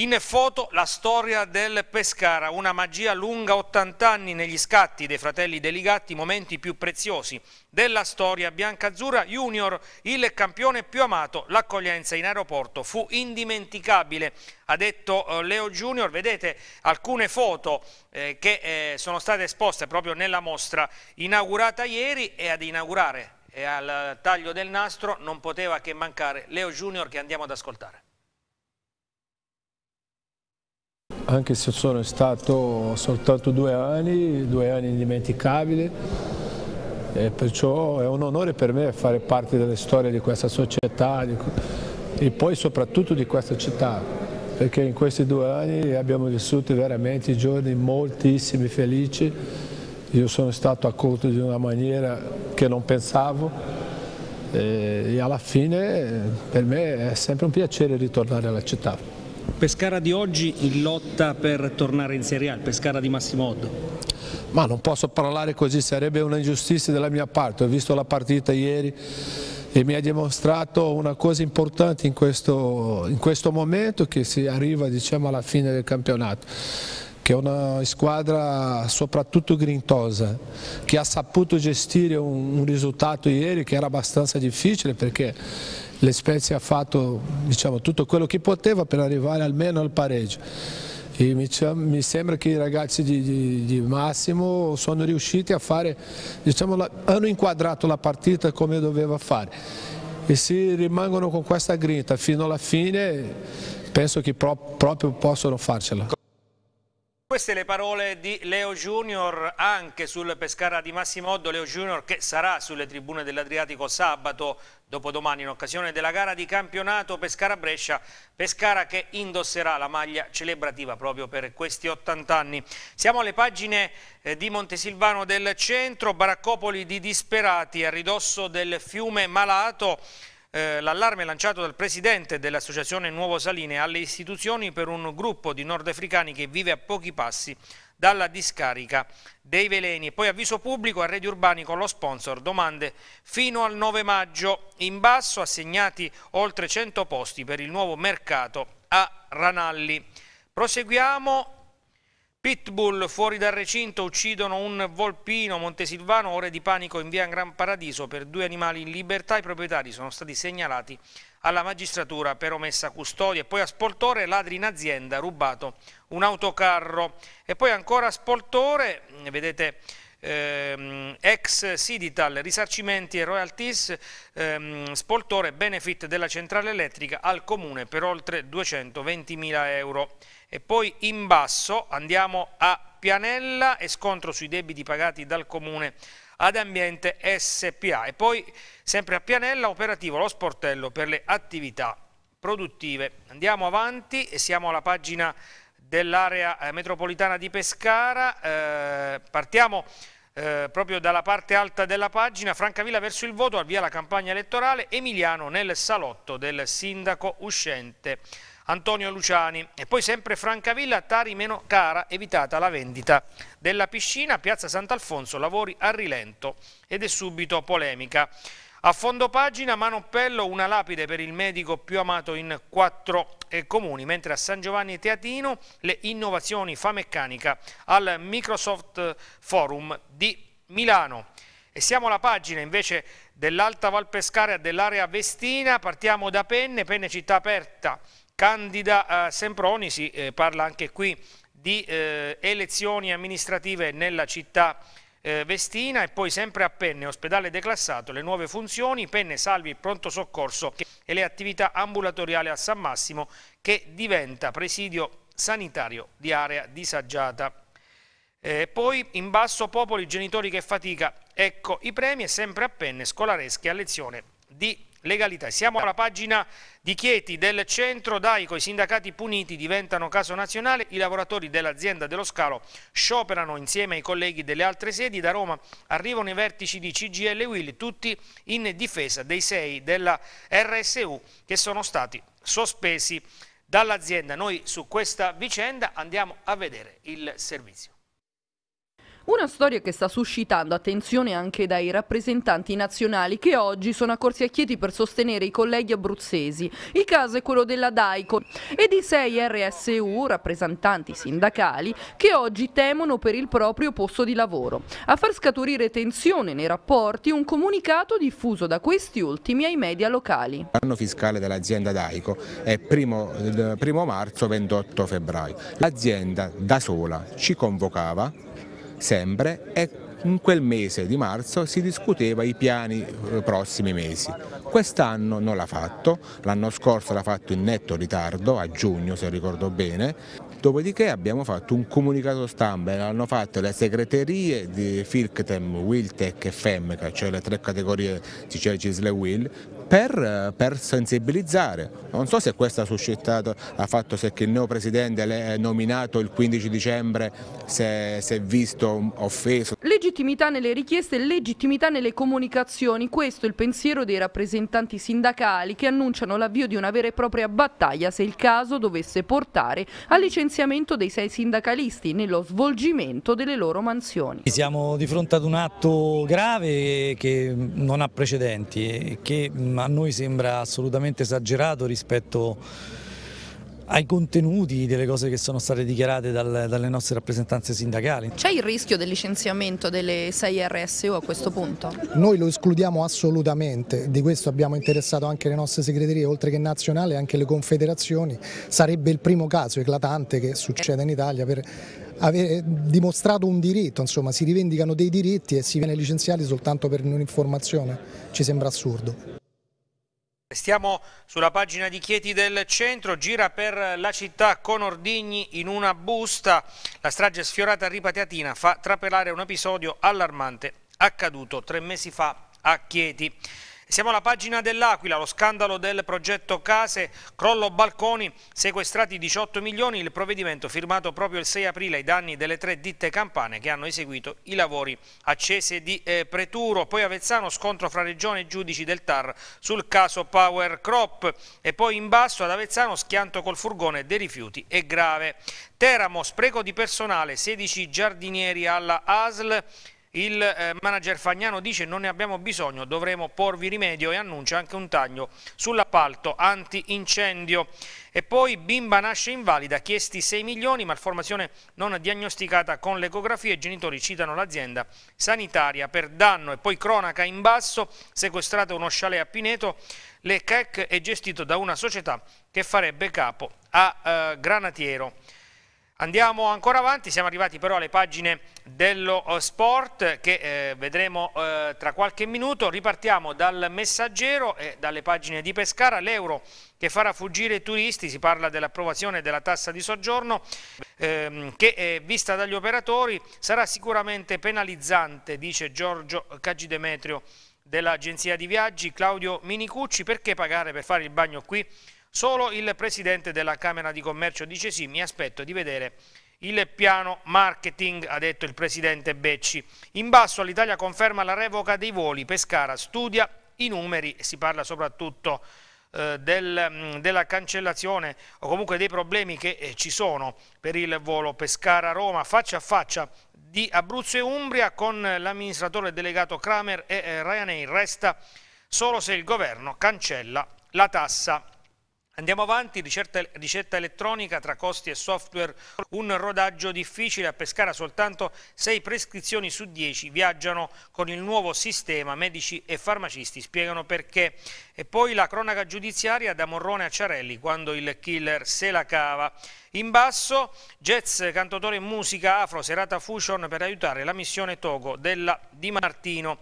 in foto la storia del Pescara, una magia lunga 80 anni negli scatti dei fratelli Deligatti, momenti più preziosi della storia biancazzurra. Junior, il campione più amato, l'accoglienza in aeroporto fu indimenticabile, ha detto eh, Leo Junior. Vedete alcune foto eh, che eh, sono state esposte proprio nella mostra inaugurata ieri e ad inaugurare e al taglio del nastro non poteva che mancare Leo Junior che andiamo ad ascoltare. Anche se sono stato soltanto due anni, due anni indimenticabili, e perciò è un onore per me fare parte delle storie di questa società di, e poi soprattutto di questa città, perché in questi due anni abbiamo vissuto veramente giorni moltissimi felici, io sono stato accolto di una maniera che non pensavo e, e alla fine per me è sempre un piacere ritornare alla città. Pescara di oggi in lotta per tornare in Serie A, il Pescara di Massimo Oddo. Ma non posso parlare così, sarebbe un'ingiustizia della mia parte, ho visto la partita ieri e mi ha dimostrato una cosa importante in questo, in questo momento che si arriva diciamo, alla fine del campionato che è una squadra soprattutto grintosa, che ha saputo gestire un, un risultato ieri che era abbastanza difficile perché le Spezie ha fatto diciamo, tutto quello che poteva per arrivare almeno al pareggio. Mi, mi, sembra che i ragazzi di, di, di Massimo sono riusciti a fare, diciamo, la, hanno inquadrato la partita come doveva fare e se rimangono con questa grinta fino alla fine penso che pro, proprio possono farcela. Queste le parole di Leo Junior anche sul Pescara di Massimo Oddo, Leo Junior che sarà sulle tribune dell'Adriatico sabato dopodomani in occasione della gara di campionato Pescara-Brescia, Pescara che indosserà la maglia celebrativa proprio per questi 80 anni. Siamo alle pagine eh, di Montesilvano del centro, baraccopoli di disperati a ridosso del fiume Malato, eh, l'allarme lanciato dal presidente dell'associazione Nuovo Saline alle istituzioni per un gruppo di nordafricani che vive a pochi passi dalla discarica dei veleni. poi avviso pubblico a Redi Urbani con lo sponsor domande fino al 9 maggio. In basso assegnati oltre 100 posti per il nuovo mercato a Ranalli. Proseguiamo Pitbull fuori dal recinto uccidono un volpino montesilvano, ore di panico in via Gran Paradiso per due animali in libertà. I proprietari sono stati segnalati alla magistratura per omessa custodia. E poi a Spoltore, ladri in azienda, rubato un autocarro. E poi ancora a Spoltore, mm, vedete... Ehm, ex Sidital, risarcimenti e royalties, ehm, spoltore benefit della centrale elettrica al comune per oltre 220.000 euro e poi in basso andiamo a Pianella e scontro sui debiti pagati dal Comune ad Ambiente SPA e poi sempre a Pianella operativo lo sportello per le attività produttive. Andiamo avanti e siamo alla pagina dell'area eh, metropolitana di Pescara, eh, partiamo eh, proprio dalla parte alta della pagina, Francavilla verso il voto, avvia la campagna elettorale, Emiliano nel salotto del sindaco uscente Antonio Luciani. E poi sempre Francavilla, Tari meno cara, evitata la vendita della piscina, Piazza Sant'Alfonso, lavori a rilento ed è subito polemica. A fondo pagina Manoppello una lapide per il medico più amato in quattro eh, comuni, mentre a San Giovanni Teatino le innovazioni fa meccanica al Microsoft Forum di Milano. E siamo alla pagina invece dell'Alta Val Valpescarea dell'area Vestina, partiamo da Penne, Penne città aperta Candida eh, si eh, parla anche qui di eh, elezioni amministrative nella città eh, Vestina e poi sempre a Penne, ospedale declassato, le nuove funzioni, Penne Salvi Pronto Soccorso e le attività ambulatoriali a San Massimo che diventa presidio sanitario di area disagiata. Eh, poi in basso Popoli, genitori che fatica, ecco i premi e sempre a penne scolareschi a lezione di legalità. Siamo alla pagina di Chieti del centro Daico, i sindacati puniti diventano caso nazionale, i lavoratori dell'azienda dello Scalo scioperano insieme ai colleghi delle altre sedi, da Roma arrivano i vertici di CGL e Willy, tutti in difesa dei sei della RSU che sono stati sospesi dall'azienda. Noi su questa vicenda andiamo a vedere il servizio. Una storia che sta suscitando attenzione anche dai rappresentanti nazionali che oggi sono accorsi a Chieti per sostenere i colleghi abruzzesi. Il caso è quello della Daico e di sei RSU, rappresentanti sindacali, che oggi temono per il proprio posto di lavoro. A far scaturire tensione nei rapporti un comunicato diffuso da questi ultimi ai media locali. L'anno fiscale dell'azienda Daico è primo, primo marzo 28 febbraio. L'azienda da sola ci convocava sempre e in quel mese di marzo si discuteva i piani eh, prossimi mesi. Quest'anno non l'ha fatto, l'anno scorso l'ha fatto in netto ritardo, a giugno se ricordo bene, dopodiché abbiamo fatto un comunicato stampa, l'hanno fatto le segreterie di Filctem, Wiltec e Femmeca, cioè le tre categorie di Cicile, Cisle Will, per, per, sensibilizzare. Non so se questo ha suscitato, ha fatto se il neo presidente nominato il 15 dicembre si è visto offeso. Legittimità nelle richieste e legittimità nelle comunicazioni, questo è il pensiero dei rappresentanti sindacali che annunciano l'avvio di una vera e propria battaglia se il caso dovesse portare al licenziamento dei sei sindacalisti nello svolgimento delle loro mansioni. Siamo di fronte ad un atto grave che non ha precedenti e che a noi sembra assolutamente esagerato rispetto ai contenuti delle cose che sono state dichiarate dal, dalle nostre rappresentanze sindacali. C'è il rischio del licenziamento delle 6 RSU a questo punto? Noi lo escludiamo assolutamente, di questo abbiamo interessato anche le nostre segreterie, oltre che nazionale anche le confederazioni, sarebbe il primo caso eclatante che succede in Italia per avere dimostrato un diritto, insomma si rivendicano dei diritti e si viene licenziati soltanto per un'informazione, ci sembra assurdo. Stiamo sulla pagina di Chieti del centro, gira per la città con ordigni in una busta. La strage sfiorata a Ripateatina fa trapelare un episodio allarmante accaduto tre mesi fa a Chieti. Siamo alla pagina dell'Aquila, lo scandalo del progetto Case, crollo balconi, sequestrati 18 milioni, il provvedimento firmato proprio il 6 aprile ai danni delle tre ditte campane che hanno eseguito i lavori accese di eh, Preturo, poi Avezzano scontro fra regione e giudici del TAR sul caso Power Crop e poi in basso ad Avezzano schianto col furgone dei rifiuti è grave. Teramo, spreco di personale, 16 giardinieri alla ASL il eh, manager Fagnano dice non ne abbiamo bisogno, dovremo porvi rimedio e annuncia anche un taglio sull'appalto antincendio. E poi bimba nasce invalida, chiesti 6 milioni, malformazione non diagnosticata con l'ecografia, i genitori citano l'azienda sanitaria per danno e poi cronaca in basso, sequestrato uno chalet a Pineto, le CEC è gestito da una società che farebbe capo a eh, Granatiero. Andiamo ancora avanti, siamo arrivati però alle pagine dello eh, sport che eh, vedremo eh, tra qualche minuto. Ripartiamo dal messaggero e dalle pagine di Pescara. L'euro che farà fuggire i turisti, si parla dell'approvazione della tassa di soggiorno ehm, che eh, vista dagli operatori sarà sicuramente penalizzante, dice Giorgio Cagidemetrio dell'agenzia di viaggi, Claudio Minicucci, perché pagare per fare il bagno qui? Solo il presidente della Camera di Commercio dice sì, mi aspetto di vedere il piano marketing, ha detto il presidente Becci. In basso l'Italia conferma la revoca dei voli, Pescara studia i numeri, si parla soprattutto eh, del, mm, della cancellazione o comunque dei problemi che eh, ci sono per il volo Pescara-Roma faccia a faccia di Abruzzo e Umbria con l'amministratore delegato Kramer e eh, Ryanair resta solo se il governo cancella la tassa Andiamo avanti, ricetta, ricetta, elettronica tra costi e software, un rodaggio difficile a Pescara, soltanto 6 prescrizioni su 10 viaggiano con il nuovo sistema, medici e farmacisti spiegano perché. E poi la cronaca giudiziaria da Morrone a Ciarelli quando il killer se la cava. In basso, jazz, cantautore in musica, afro, serata fusion per aiutare la missione Togo della Di Martino.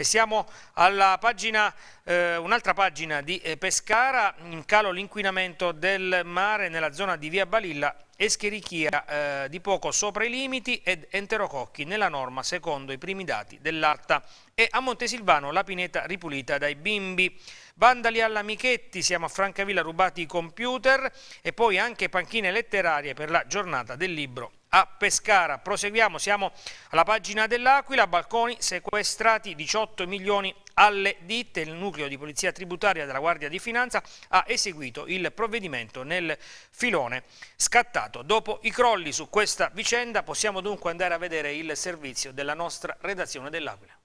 E siamo alla pagina, eh, un'altra pagina di eh, Pescara, in calo l'inquinamento del mare nella zona di via Balilla Escherichia eh, di poco sopra i limiti ed enterococchi nella norma secondo i primi dati dell'ARTA e a Montesilvano la pineta ripulita dai bimbi. Vandali alla Michetti, siamo a Francavilla rubati i computer e poi anche panchine letterarie per la giornata del libro a Pescara. Proseguiamo, siamo alla pagina dell'Aquila, balconi sequestrati 18 milioni alle ditte, il nucleo di polizia tributaria della Guardia di Finanza ha eseguito il provvedimento nel filone scattato. Dopo i crolli su questa vicenda possiamo dunque andare a vedere il servizio della nostra redazione dell'Aquila.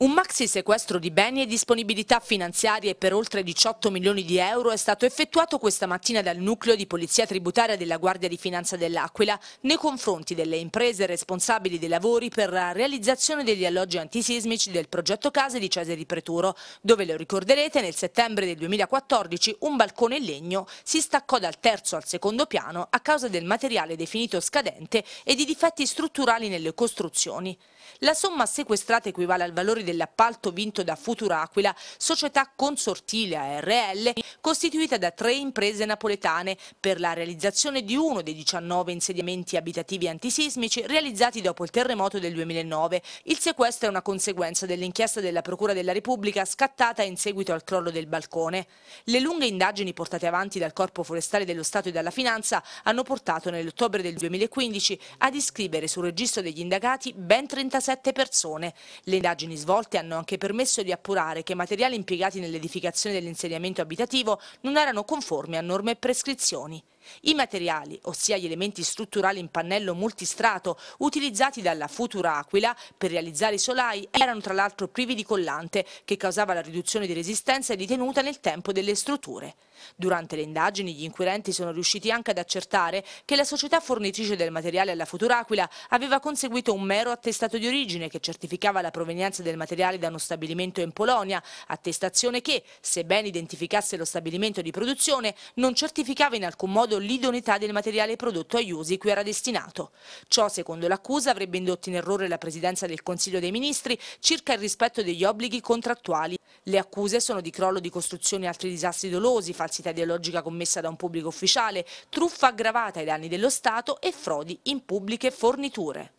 Un maxi sequestro di beni e disponibilità finanziarie per oltre 18 milioni di euro è stato effettuato questa mattina dal nucleo di polizia tributaria della Guardia di Finanza dell'Aquila nei confronti delle imprese responsabili dei lavori per la realizzazione degli alloggi antisismici del progetto Case di Cesare Preturo, dove lo ricorderete nel settembre del 2014 un balcone in legno si staccò dal terzo al secondo piano a causa del materiale definito scadente e di difetti strutturali nelle costruzioni. La somma sequestrata equivale al valore di dell'appalto vinto da Futuraquila, società consortile ARL, costituita da tre imprese napoletane per la realizzazione di uno dei 19 insediamenti abitativi antisismici realizzati dopo il terremoto del 2009. Il sequestro è una conseguenza dell'inchiesta della Procura della Repubblica scattata in seguito al crollo del balcone. Le lunghe indagini portate avanti dal Corpo Forestale dello Stato e dalla Finanza hanno portato nell'ottobre del 2015 ad iscrivere sul registro degli indagati ben 37 persone. Le indagini svolte svolte hanno anche permesso di appurare che i materiali impiegati nell'edificazione dell'insediamento abitativo non erano conformi a norme e prescrizioni. I materiali, ossia gli elementi strutturali in pannello multistrato utilizzati dalla futura Aquila per realizzare i solai, erano tra l'altro privi di collante che causava la riduzione di resistenza e di tenuta nel tempo delle strutture. Durante le indagini gli inquirenti sono riusciti anche ad accertare che la società fornitrice del materiale alla Futuraquila aveva conseguito un mero attestato di origine che certificava la provenienza del materiale da uno stabilimento in Polonia, attestazione che, sebbene identificasse lo stabilimento di produzione, non certificava in alcun modo l'idoneità del materiale prodotto agli usi cui era destinato. Ciò, secondo l'accusa, avrebbe indotto in errore la Presidenza del Consiglio dei Ministri circa il rispetto degli obblighi contrattuali. Le accuse sono di crollo di costruzioni e altri disastri dolosi, falsità ideologica commessa da un pubblico ufficiale, truffa aggravata ai danni dello Stato e frodi in pubbliche forniture.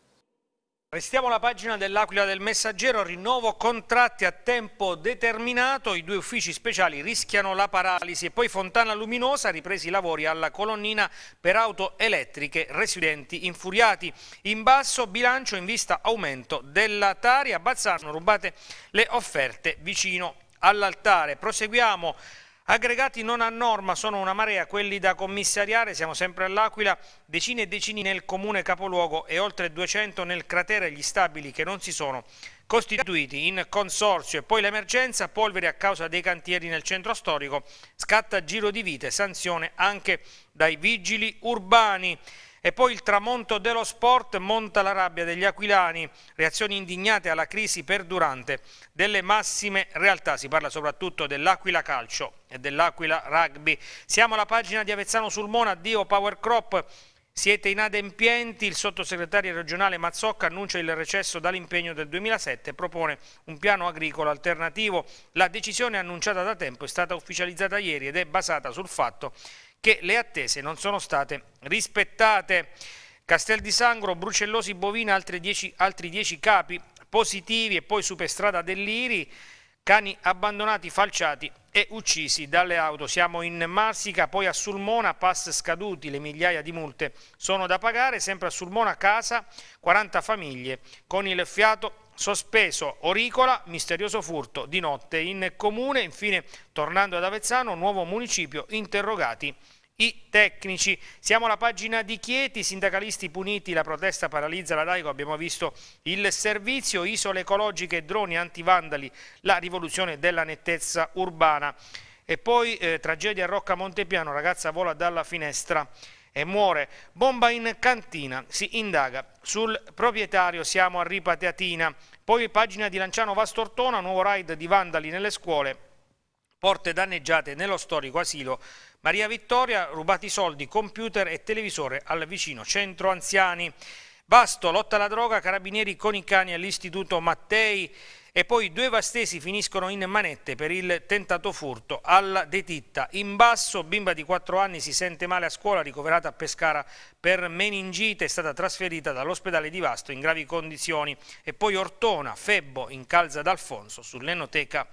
Restiamo alla pagina dell'Aquila del Messaggero, rinnovo contratti a tempo determinato, i due uffici speciali rischiano la paralisi e poi Fontana Luminosa, ripresi i lavori alla colonnina per auto elettriche, residenti infuriati. In basso bilancio in vista aumento della Tari, a Bazzano rubate le offerte vicino all'altare. Proseguiamo Aggregati non a norma sono una marea quelli da commissariare, siamo sempre all'Aquila, decine e decine nel comune capoluogo e oltre 200 nel cratere gli stabili che non si sono costituiti in consorzio e poi l'emergenza, polvere a causa dei cantieri nel centro storico, scatta giro di vite, sanzione anche dai vigili urbani. E poi il tramonto dello sport monta la rabbia degli aquilani, reazioni indignate alla crisi perdurante delle massime realtà. Si parla soprattutto dell'Aquila Calcio e dell'Aquila Rugby. Siamo alla pagina di Avezzano Sulmona, addio Power Crop. Siete inadempienti, il sottosegretario regionale Mazzocca annuncia il recesso dall'impegno del 2007 e propone un piano agricolo alternativo. La decisione annunciata da tempo è stata ufficializzata ieri ed è basata sul fatto che che le attese non sono state rispettate. Castel di Sangro, Brucellosi, Bovina, altri 10 capi positivi e poi superstrada dell'Iri, cani abbandonati, falciati e uccisi dalle auto. Siamo in Marsica, poi a Sulmona, pass scaduti, le migliaia di multe sono da pagare, sempre a Sulmona casa, 40 famiglie con il fiato Sospeso Oricola, misterioso furto di notte in comune, infine tornando ad Avezzano, nuovo municipio, interrogati i tecnici. Siamo alla pagina di Chieti, sindacalisti puniti, la protesta paralizza la Daico, abbiamo visto il servizio, isole ecologiche, droni antivandali, la rivoluzione della nettezza urbana. E poi eh, tragedia a Rocca Montepiano, ragazza vola dalla finestra e muore. Bomba in cantina, si indaga. Sul proprietario siamo a Ripateatina, poi pagina di Lanciano Vastortona, nuovo raid di vandali nelle scuole, porte danneggiate nello storico asilo Maria Vittoria, rubati soldi, computer e televisore al vicino centro anziani. Basto, lotta alla droga, carabinieri con i cani all'istituto Mattei e poi due vastesi finiscono in manette per il tentato furto alla detitta. In basso, bimba di 4 anni si sente male a scuola, ricoverata a Pescara per meningite, è stata trasferita dall'ospedale di Vasto in gravi condizioni e poi Ortona, Febbo in Calza d'Alfonso sull'Enoteca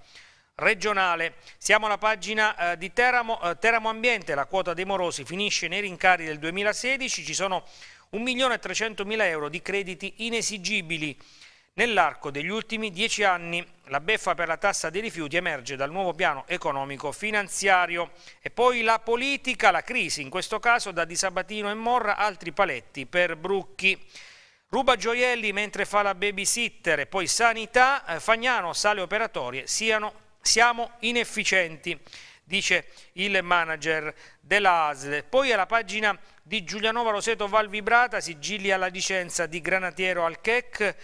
regionale. Siamo alla pagina eh, di Teramo, eh, Teramo Ambiente, la quota dei morosi finisce nei rincari del 2016, ci sono 1.300.000 euro di crediti inesigibili Nell'arco degli ultimi dieci anni la beffa per la tassa dei rifiuti emerge dal nuovo piano economico finanziario e poi la politica, la crisi, in questo caso da Di Sabatino e Morra altri paletti per Brucchi. Ruba gioielli mentre fa la babysitter e poi sanità, eh, Fagnano sale operatorie, siano, siamo inefficienti, dice il manager dell'ASL. Poi alla pagina di Giulianova Roseto Valvibrata, sigilli alla licenza di Granatiero al CEC,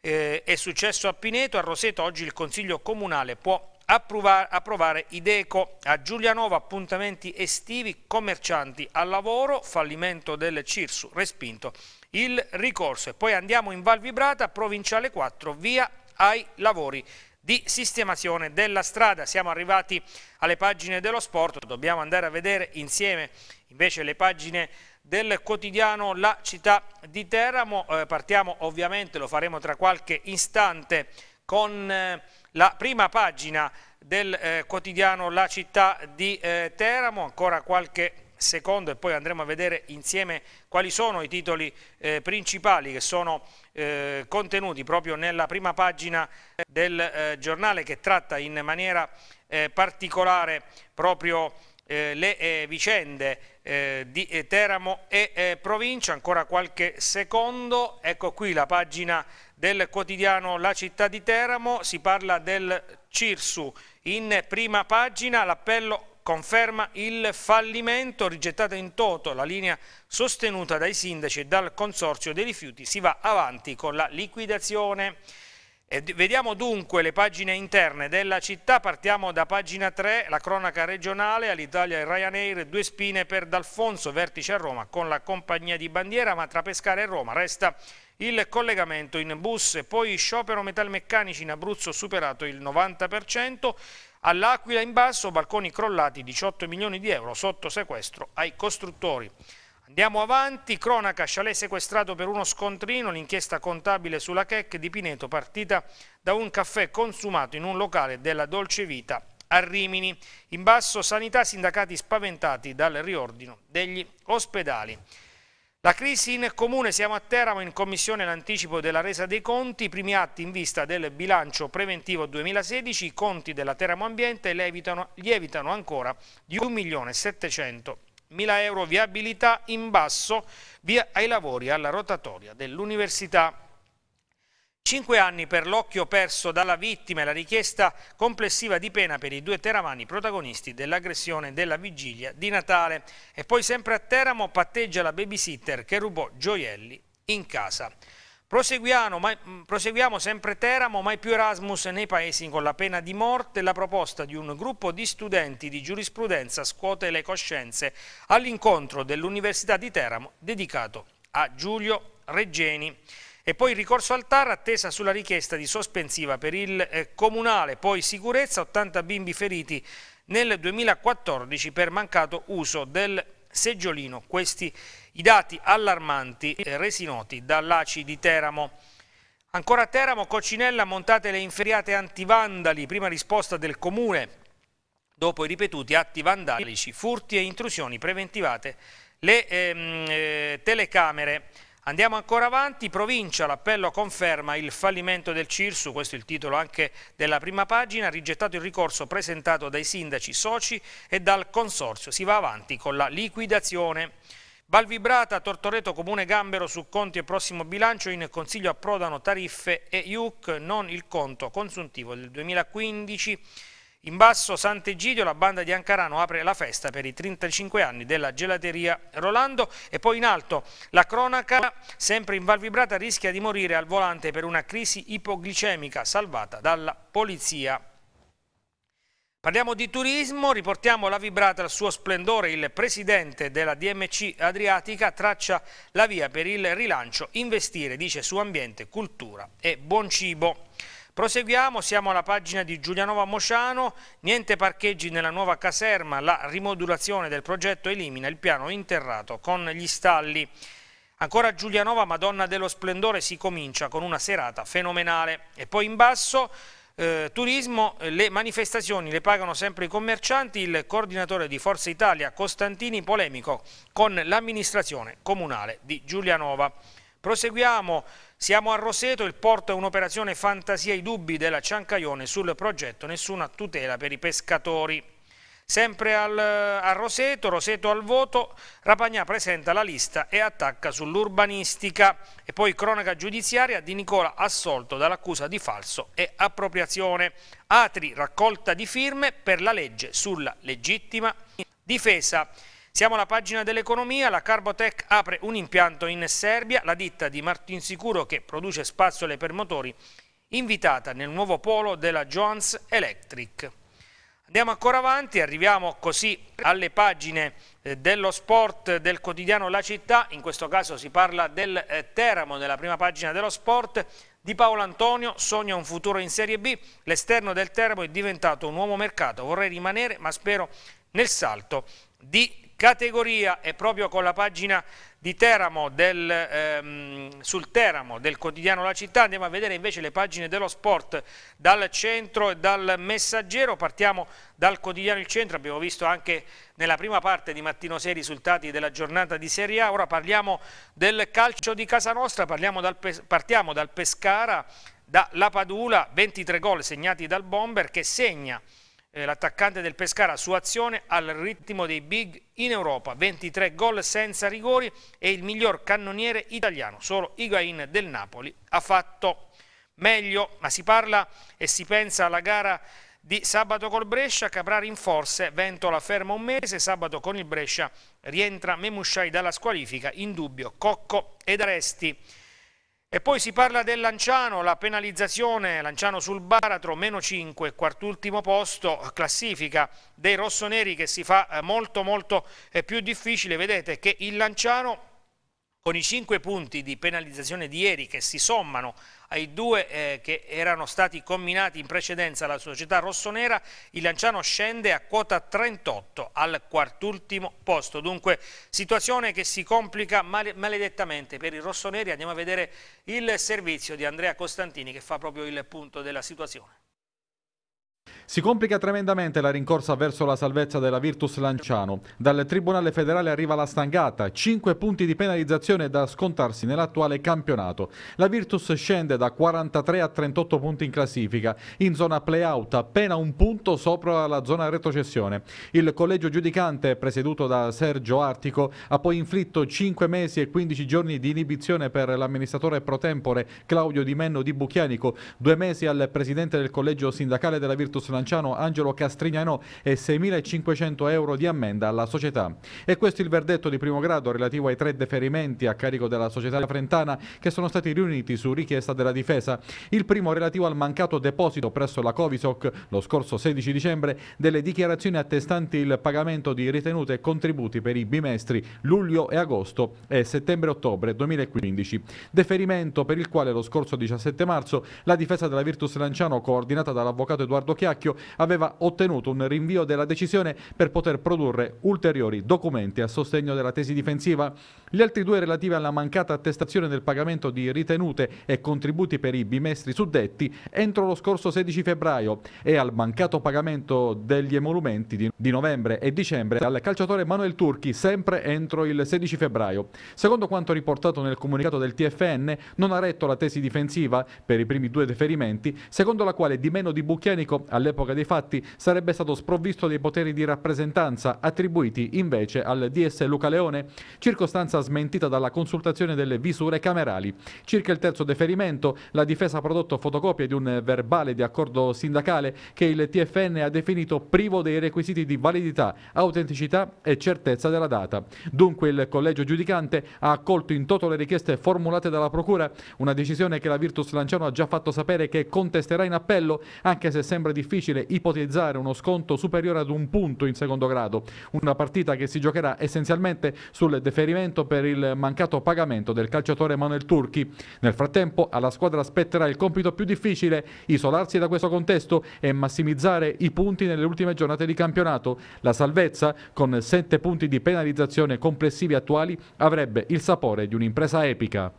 eh, è successo a Pineto, a Roseto oggi il Consiglio Comunale può approvare, approvare Ideco, a Giulianova appuntamenti estivi, commercianti al lavoro, fallimento del Cirsu, respinto il ricorso. E poi andiamo in Val Vibrata, provinciale 4, via ai lavori di sistemazione della strada. Siamo arrivati alle pagine dello sport, dobbiamo andare a vedere insieme invece le pagine del quotidiano La Città di Teramo. Eh, partiamo ovviamente, lo faremo tra qualche istante, con eh, la prima pagina del eh, quotidiano La Città di eh, Teramo, ancora qualche secondo e poi andremo a vedere insieme quali sono i titoli eh, principali che sono eh, contenuti proprio nella prima pagina del giornale che tratta in maniera particolare proprio eh, le eh, vicende eh, di eh, Teramo e eh, provincia, ancora qualche secondo, ecco qui la pagina del quotidiano La città di Teramo, si parla del Cirsu in prima pagina, l'appello conferma il fallimento, rigettata in toto la linea sostenuta dai sindaci e dal consorzio dei rifiuti, si va avanti con la liquidazione. E vediamo dunque le pagine interne della città, partiamo da pagina 3, la cronaca regionale, all'Italia e Ryanair, due spine per D'Alfonso, vertice a Roma con la compagnia di bandiera, ma tra Pescara e Roma resta il collegamento in bus poi sciopero metalmeccanici in Abruzzo superato il 90%, all'Aquila in basso balconi crollati 18 milioni di euro sotto sequestro ai costruttori. Andiamo avanti, cronaca, Chalet sequestrato per uno scontrino, l'inchiesta contabile sulla checche di Pineto partita da un caffè consumato in un locale della Dolce Vita a Rimini. In basso sanità sindacati spaventati dal riordino degli ospedali. La crisi in comune, siamo a Teramo in commissione l'anticipo della resa dei conti, i primi atti in vista del bilancio preventivo 2016, i conti della Teramo Ambiente lievitano, lievitano ancora di 1.700.000 1.000 euro viabilità in basso via ai lavori alla rotatoria dell'università. Cinque anni per l'occhio perso dalla vittima e la richiesta complessiva di pena per i due teramani protagonisti dell'aggressione della vigilia di Natale. E poi sempre a Teramo patteggia la babysitter che rubò gioielli in casa. Proseguiamo, ma, mm, proseguiamo, sempre Teramo, mai più Erasmus nei paesi con la pena di morte. La proposta di un gruppo di studenti di giurisprudenza scuote le coscienze all'incontro dell'Università di Teramo dedicato a Giulio Reggeni. E poi il ricorso al TAR attesa sulla richiesta di sospensiva per il eh, comunale, poi sicurezza, 80 bimbi feriti nel 2014 per mancato uso del seggiolino. Questi i dati allarmanti eh, resi noti dall'ACI di Teramo. Ancora a Teramo, Coccinella montate le inferiate antivandali, prima risposta del comune dopo i ripetuti atti vandalici, furti e intrusioni preventivate le ehm, eh, telecamere. Andiamo ancora avanti, provincia, l'appello conferma il fallimento del Cirsu, questo è il titolo anche della prima pagina, rigettato il ricorso presentato dai sindaci soci e dal consorzio, si va avanti con la liquidazione. Valvibrata, Tortoreto, Comune Gambero su conti e prossimo bilancio in consiglio approdano tariffe e IUC, non il conto consuntivo del 2015. In basso Sant'Egidio la banda di Ancarano apre la festa per i 35 anni della gelateria Rolando e poi in alto la cronaca sempre in Valvibrata rischia di morire al volante per una crisi ipoglicemica salvata dalla polizia. Parliamo di turismo, riportiamo la vibrata al suo splendore. Il presidente della DMC Adriatica traccia la via per il rilancio, investire, dice, su ambiente, cultura e buon cibo. Proseguiamo, siamo alla pagina di Giulianova Mosciano, niente parcheggi nella nuova caserma, la rimodulazione del progetto elimina il piano interrato con gli stalli. Ancora Giulianova, Madonna dello Splendore, si comincia con una serata fenomenale. E poi in basso eh, turismo, eh, le manifestazioni le pagano sempre i commercianti, il coordinatore di Forza Italia Costantini polemico con l'amministrazione comunale di Giulianova. Proseguiamo, siamo a Roseto, il porto è un'operazione fantasia, i dubbi della Ciancaione sul progetto Nessuna tutela per i pescatori. Sempre al, a Roseto, Roseto al voto, Rapagnà presenta la lista e attacca sull'urbanistica. E poi cronaca giudiziaria di Nicola assolto dall'accusa di falso e appropriazione. Atri raccolta di firme per la legge sulla legittima difesa. Siamo alla pagina dell'economia, la Carbotec apre un impianto in Serbia, la ditta di Martin Sicuro che produce spazzole per motori, invitata nel nuovo polo della Jones Electric. Andiamo ancora avanti, arriviamo così alle pagine eh, dello sport eh, del quotidiano La Città, in questo caso si parla del eh, Teramo nella prima pagina dello sport, di Paolo Antonio sogna un futuro in Serie B, l'esterno del Teramo è diventato un uomo mercato, vorrei rimanere ma spero nel salto di categoria e proprio con la pagina di Teramo del, ehm, sul Teramo del quotidiano La Città, andiamo a vedere invece le pagine dello sport dal centro e dal messaggero, partiamo dal quotidiano Il Centro, abbiamo visto anche nella prima parte di Mattino 6 i risultati della giornata di Serie A, ora parliamo del calcio di casa nostra, dal, partiamo dal Pescara, dalla Padula, 23 gol segnati dal Bomber che segna eh, l'attaccante del Pescara su azione al ritmo dei big in Europa, 23 gol senza rigori e il miglior cannoniere italiano, solo Higuain del Napoli ha fatto meglio, ma si parla e si pensa alla gara di sabato col Brescia, Caprari in forze, Ventola ferma un mese, sabato con il Brescia rientra Memusciai dalla squalifica, in dubbio Cocco ed Aresti. E poi si parla del Lanciano, la penalizzazione, Lanciano sul baratro, meno 5, quartultimo posto, classifica dei rossoneri che si fa eh, molto molto eh, più difficile, vedete che il Lanciano con i 5 punti di penalizzazione di ieri che si sommano ai due eh, che erano stati combinati in precedenza alla società rossonera, il Lanciano scende a quota 38 al quartultimo posto. Dunque situazione che si complica male maledettamente per i rossoneri. Andiamo a vedere il servizio di Andrea Costantini che fa proprio il punto della situazione. Si complica tremendamente la rincorsa verso la salvezza della Virtus Lanciano. Dal Tribunale federale arriva la stangata, 5 punti di penalizzazione da scontarsi nell'attuale campionato. La Virtus scende da 43 a 38 punti in classifica, in zona play-out appena un punto sopra la zona retrocessione. Il collegio giudicante, presieduto da Sergio Artico, ha poi inflitto 5 mesi e 15 giorni di inibizione per l'amministratore pro tempore Claudio Di Menno di Buchianico, due mesi al presidente del collegio sindacale della Virtus Lanciano lanciano Angelo Castrignano e 6.500 euro di ammenda alla società. E questo è il verdetto di primo grado relativo ai tre deferimenti a carico della società frentana che sono stati riuniti su richiesta della difesa. Il primo relativo al mancato deposito presso la Covisoc lo scorso 16 dicembre delle dichiarazioni attestanti il pagamento di ritenute e contributi per i bimestri luglio e agosto e settembre-ottobre 2015. Deferimento per il quale lo scorso 17 marzo la difesa della Virtus Lanciano coordinata dall'avvocato Edoardo Chiacchio Verrocchio aveva ottenuto un rinvio della decisione per poter produrre ulteriori documenti a sostegno della tesi difensiva. Gli altri due relativi alla mancata attestazione del pagamento di ritenute e contributi per i bimestri suddetti entro lo scorso 16 febbraio e al mancato pagamento degli emolumenti di novembre e dicembre al calciatore Manuel Turchi sempre entro il 16 febbraio. Secondo quanto riportato nel comunicato del TFN non ha retto la tesi difensiva per i primi due deferimenti secondo la quale di meno di Bucchianico all'epoca all'epoca dei fatti sarebbe stato sprovvisto dei poteri di rappresentanza attribuiti invece al DS Luca Leone, circostanza smentita dalla consultazione delle visure camerali. Circa il terzo deferimento, la difesa ha prodotto fotocopie di un verbale di accordo sindacale che il TFN ha definito privo dei requisiti di validità, autenticità e certezza della data. Dunque il collegio giudicante ha accolto in toto le richieste formulate dalla Procura, una decisione che la Virtus Lanciano ha già fatto sapere che contesterà in appello, anche se sembra difficile difficile ipotizzare uno sconto superiore ad un punto in secondo grado, una partita che si giocherà essenzialmente sul deferimento per il mancato pagamento del calciatore Manuel Turchi. Nel frattempo alla squadra spetterà il compito più difficile, isolarsi da questo contesto e massimizzare i punti nelle ultime giornate di campionato. La salvezza, con sette punti di penalizzazione complessivi attuali, avrebbe il sapore di un'impresa epica.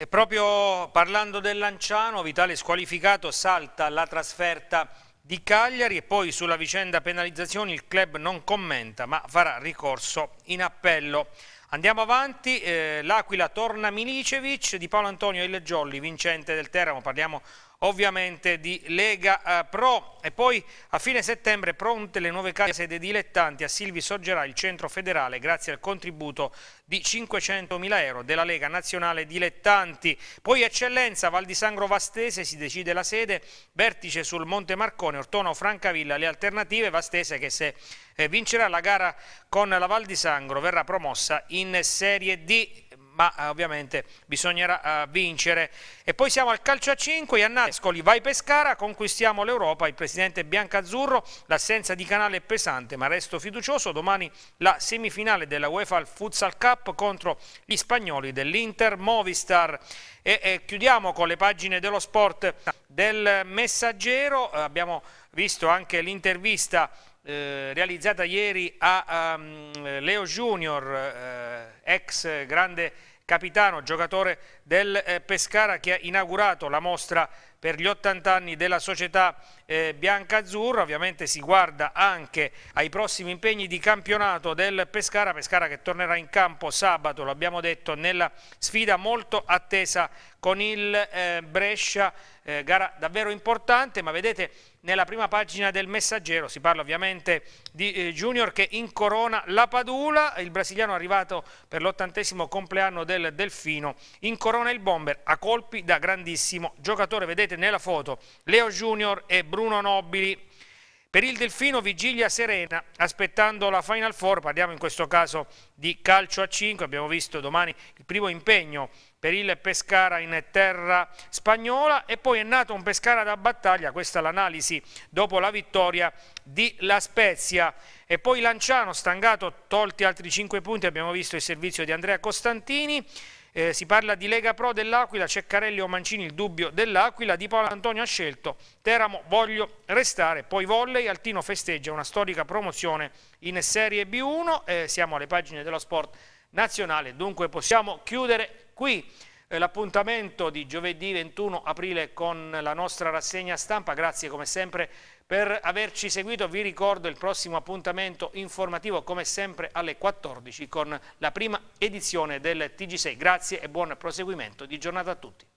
E proprio parlando del Lanciano, Vitale squalificato salta la trasferta di Cagliari e poi sulla vicenda penalizzazioni il club non commenta ma farà ricorso in appello. Andiamo avanti, eh, l'Aquila torna Milicevic, di Paolo Antonio Il Giolli, vincente del Teramo, parliamo ovviamente di Lega eh, Pro e poi a fine settembre pronte le nuove case dei dilettanti a Silvi sorgerà il centro federale grazie al contributo di 500.000 euro della Lega Nazionale Dilettanti poi eccellenza Val di Sangro Vastese si decide la sede vertice sul Monte Marcone Ortono Francavilla le alternative Vastese che se eh, vincerà la gara con la Val di Sangro verrà promossa in Serie D ma eh, ovviamente bisognerà eh, vincere. E poi siamo al calcio a 5, Iannascoli vai Pescara, conquistiamo l'Europa, il presidente biancazzurro, l'assenza di canale è pesante, ma resto fiducioso, domani la semifinale della UEFA al Futsal Cup contro gli spagnoli dell'Inter Movistar. E, e chiudiamo con le pagine dello sport del messaggero, eh, abbiamo visto anche l'intervista realizzata ieri a um, Leo Junior, eh, ex grande capitano, giocatore del eh, Pescara che ha inaugurato la mostra per gli 80 anni della società eh, bianca-azzurra, ovviamente si guarda anche ai prossimi impegni di campionato del Pescara, Pescara che tornerà in campo sabato, lo abbiamo detto, nella sfida molto attesa con il eh, Brescia, eh, gara davvero importante, ma vedete nella prima pagina del messaggero, si parla ovviamente di eh, Junior che incorona la Padula, il brasiliano arrivato per l'ottantesimo compleanno del Delfino, incorona il bomber a colpi da grandissimo giocatore, vedete nella foto Leo Junior e Bruno Nobili. Per il Delfino vigilia serena, aspettando la Final Four, parliamo in questo caso di calcio a 5, abbiamo visto domani il primo impegno per il Pescara in terra spagnola e poi è nato un Pescara da battaglia, questa è l'analisi dopo la vittoria di La Spezia e poi Lanciano stangato, tolti altri 5 punti, abbiamo visto il servizio di Andrea Costantini, eh, si parla di Lega Pro dell'Aquila, Ceccarelli o Mancini il dubbio dell'Aquila, Di Paolo Antonio ha scelto, Teramo voglio restare, poi volley, Altino festeggia una storica promozione in Serie B1, eh, siamo alle pagine dello sport nazionale, dunque possiamo chiudere qui eh, l'appuntamento di giovedì 21 aprile con la nostra rassegna stampa. Grazie come sempre per averci seguito. Vi ricordo il prossimo appuntamento informativo come sempre alle 14 con la prima edizione del TG6. Grazie e buon proseguimento di giornata a tutti.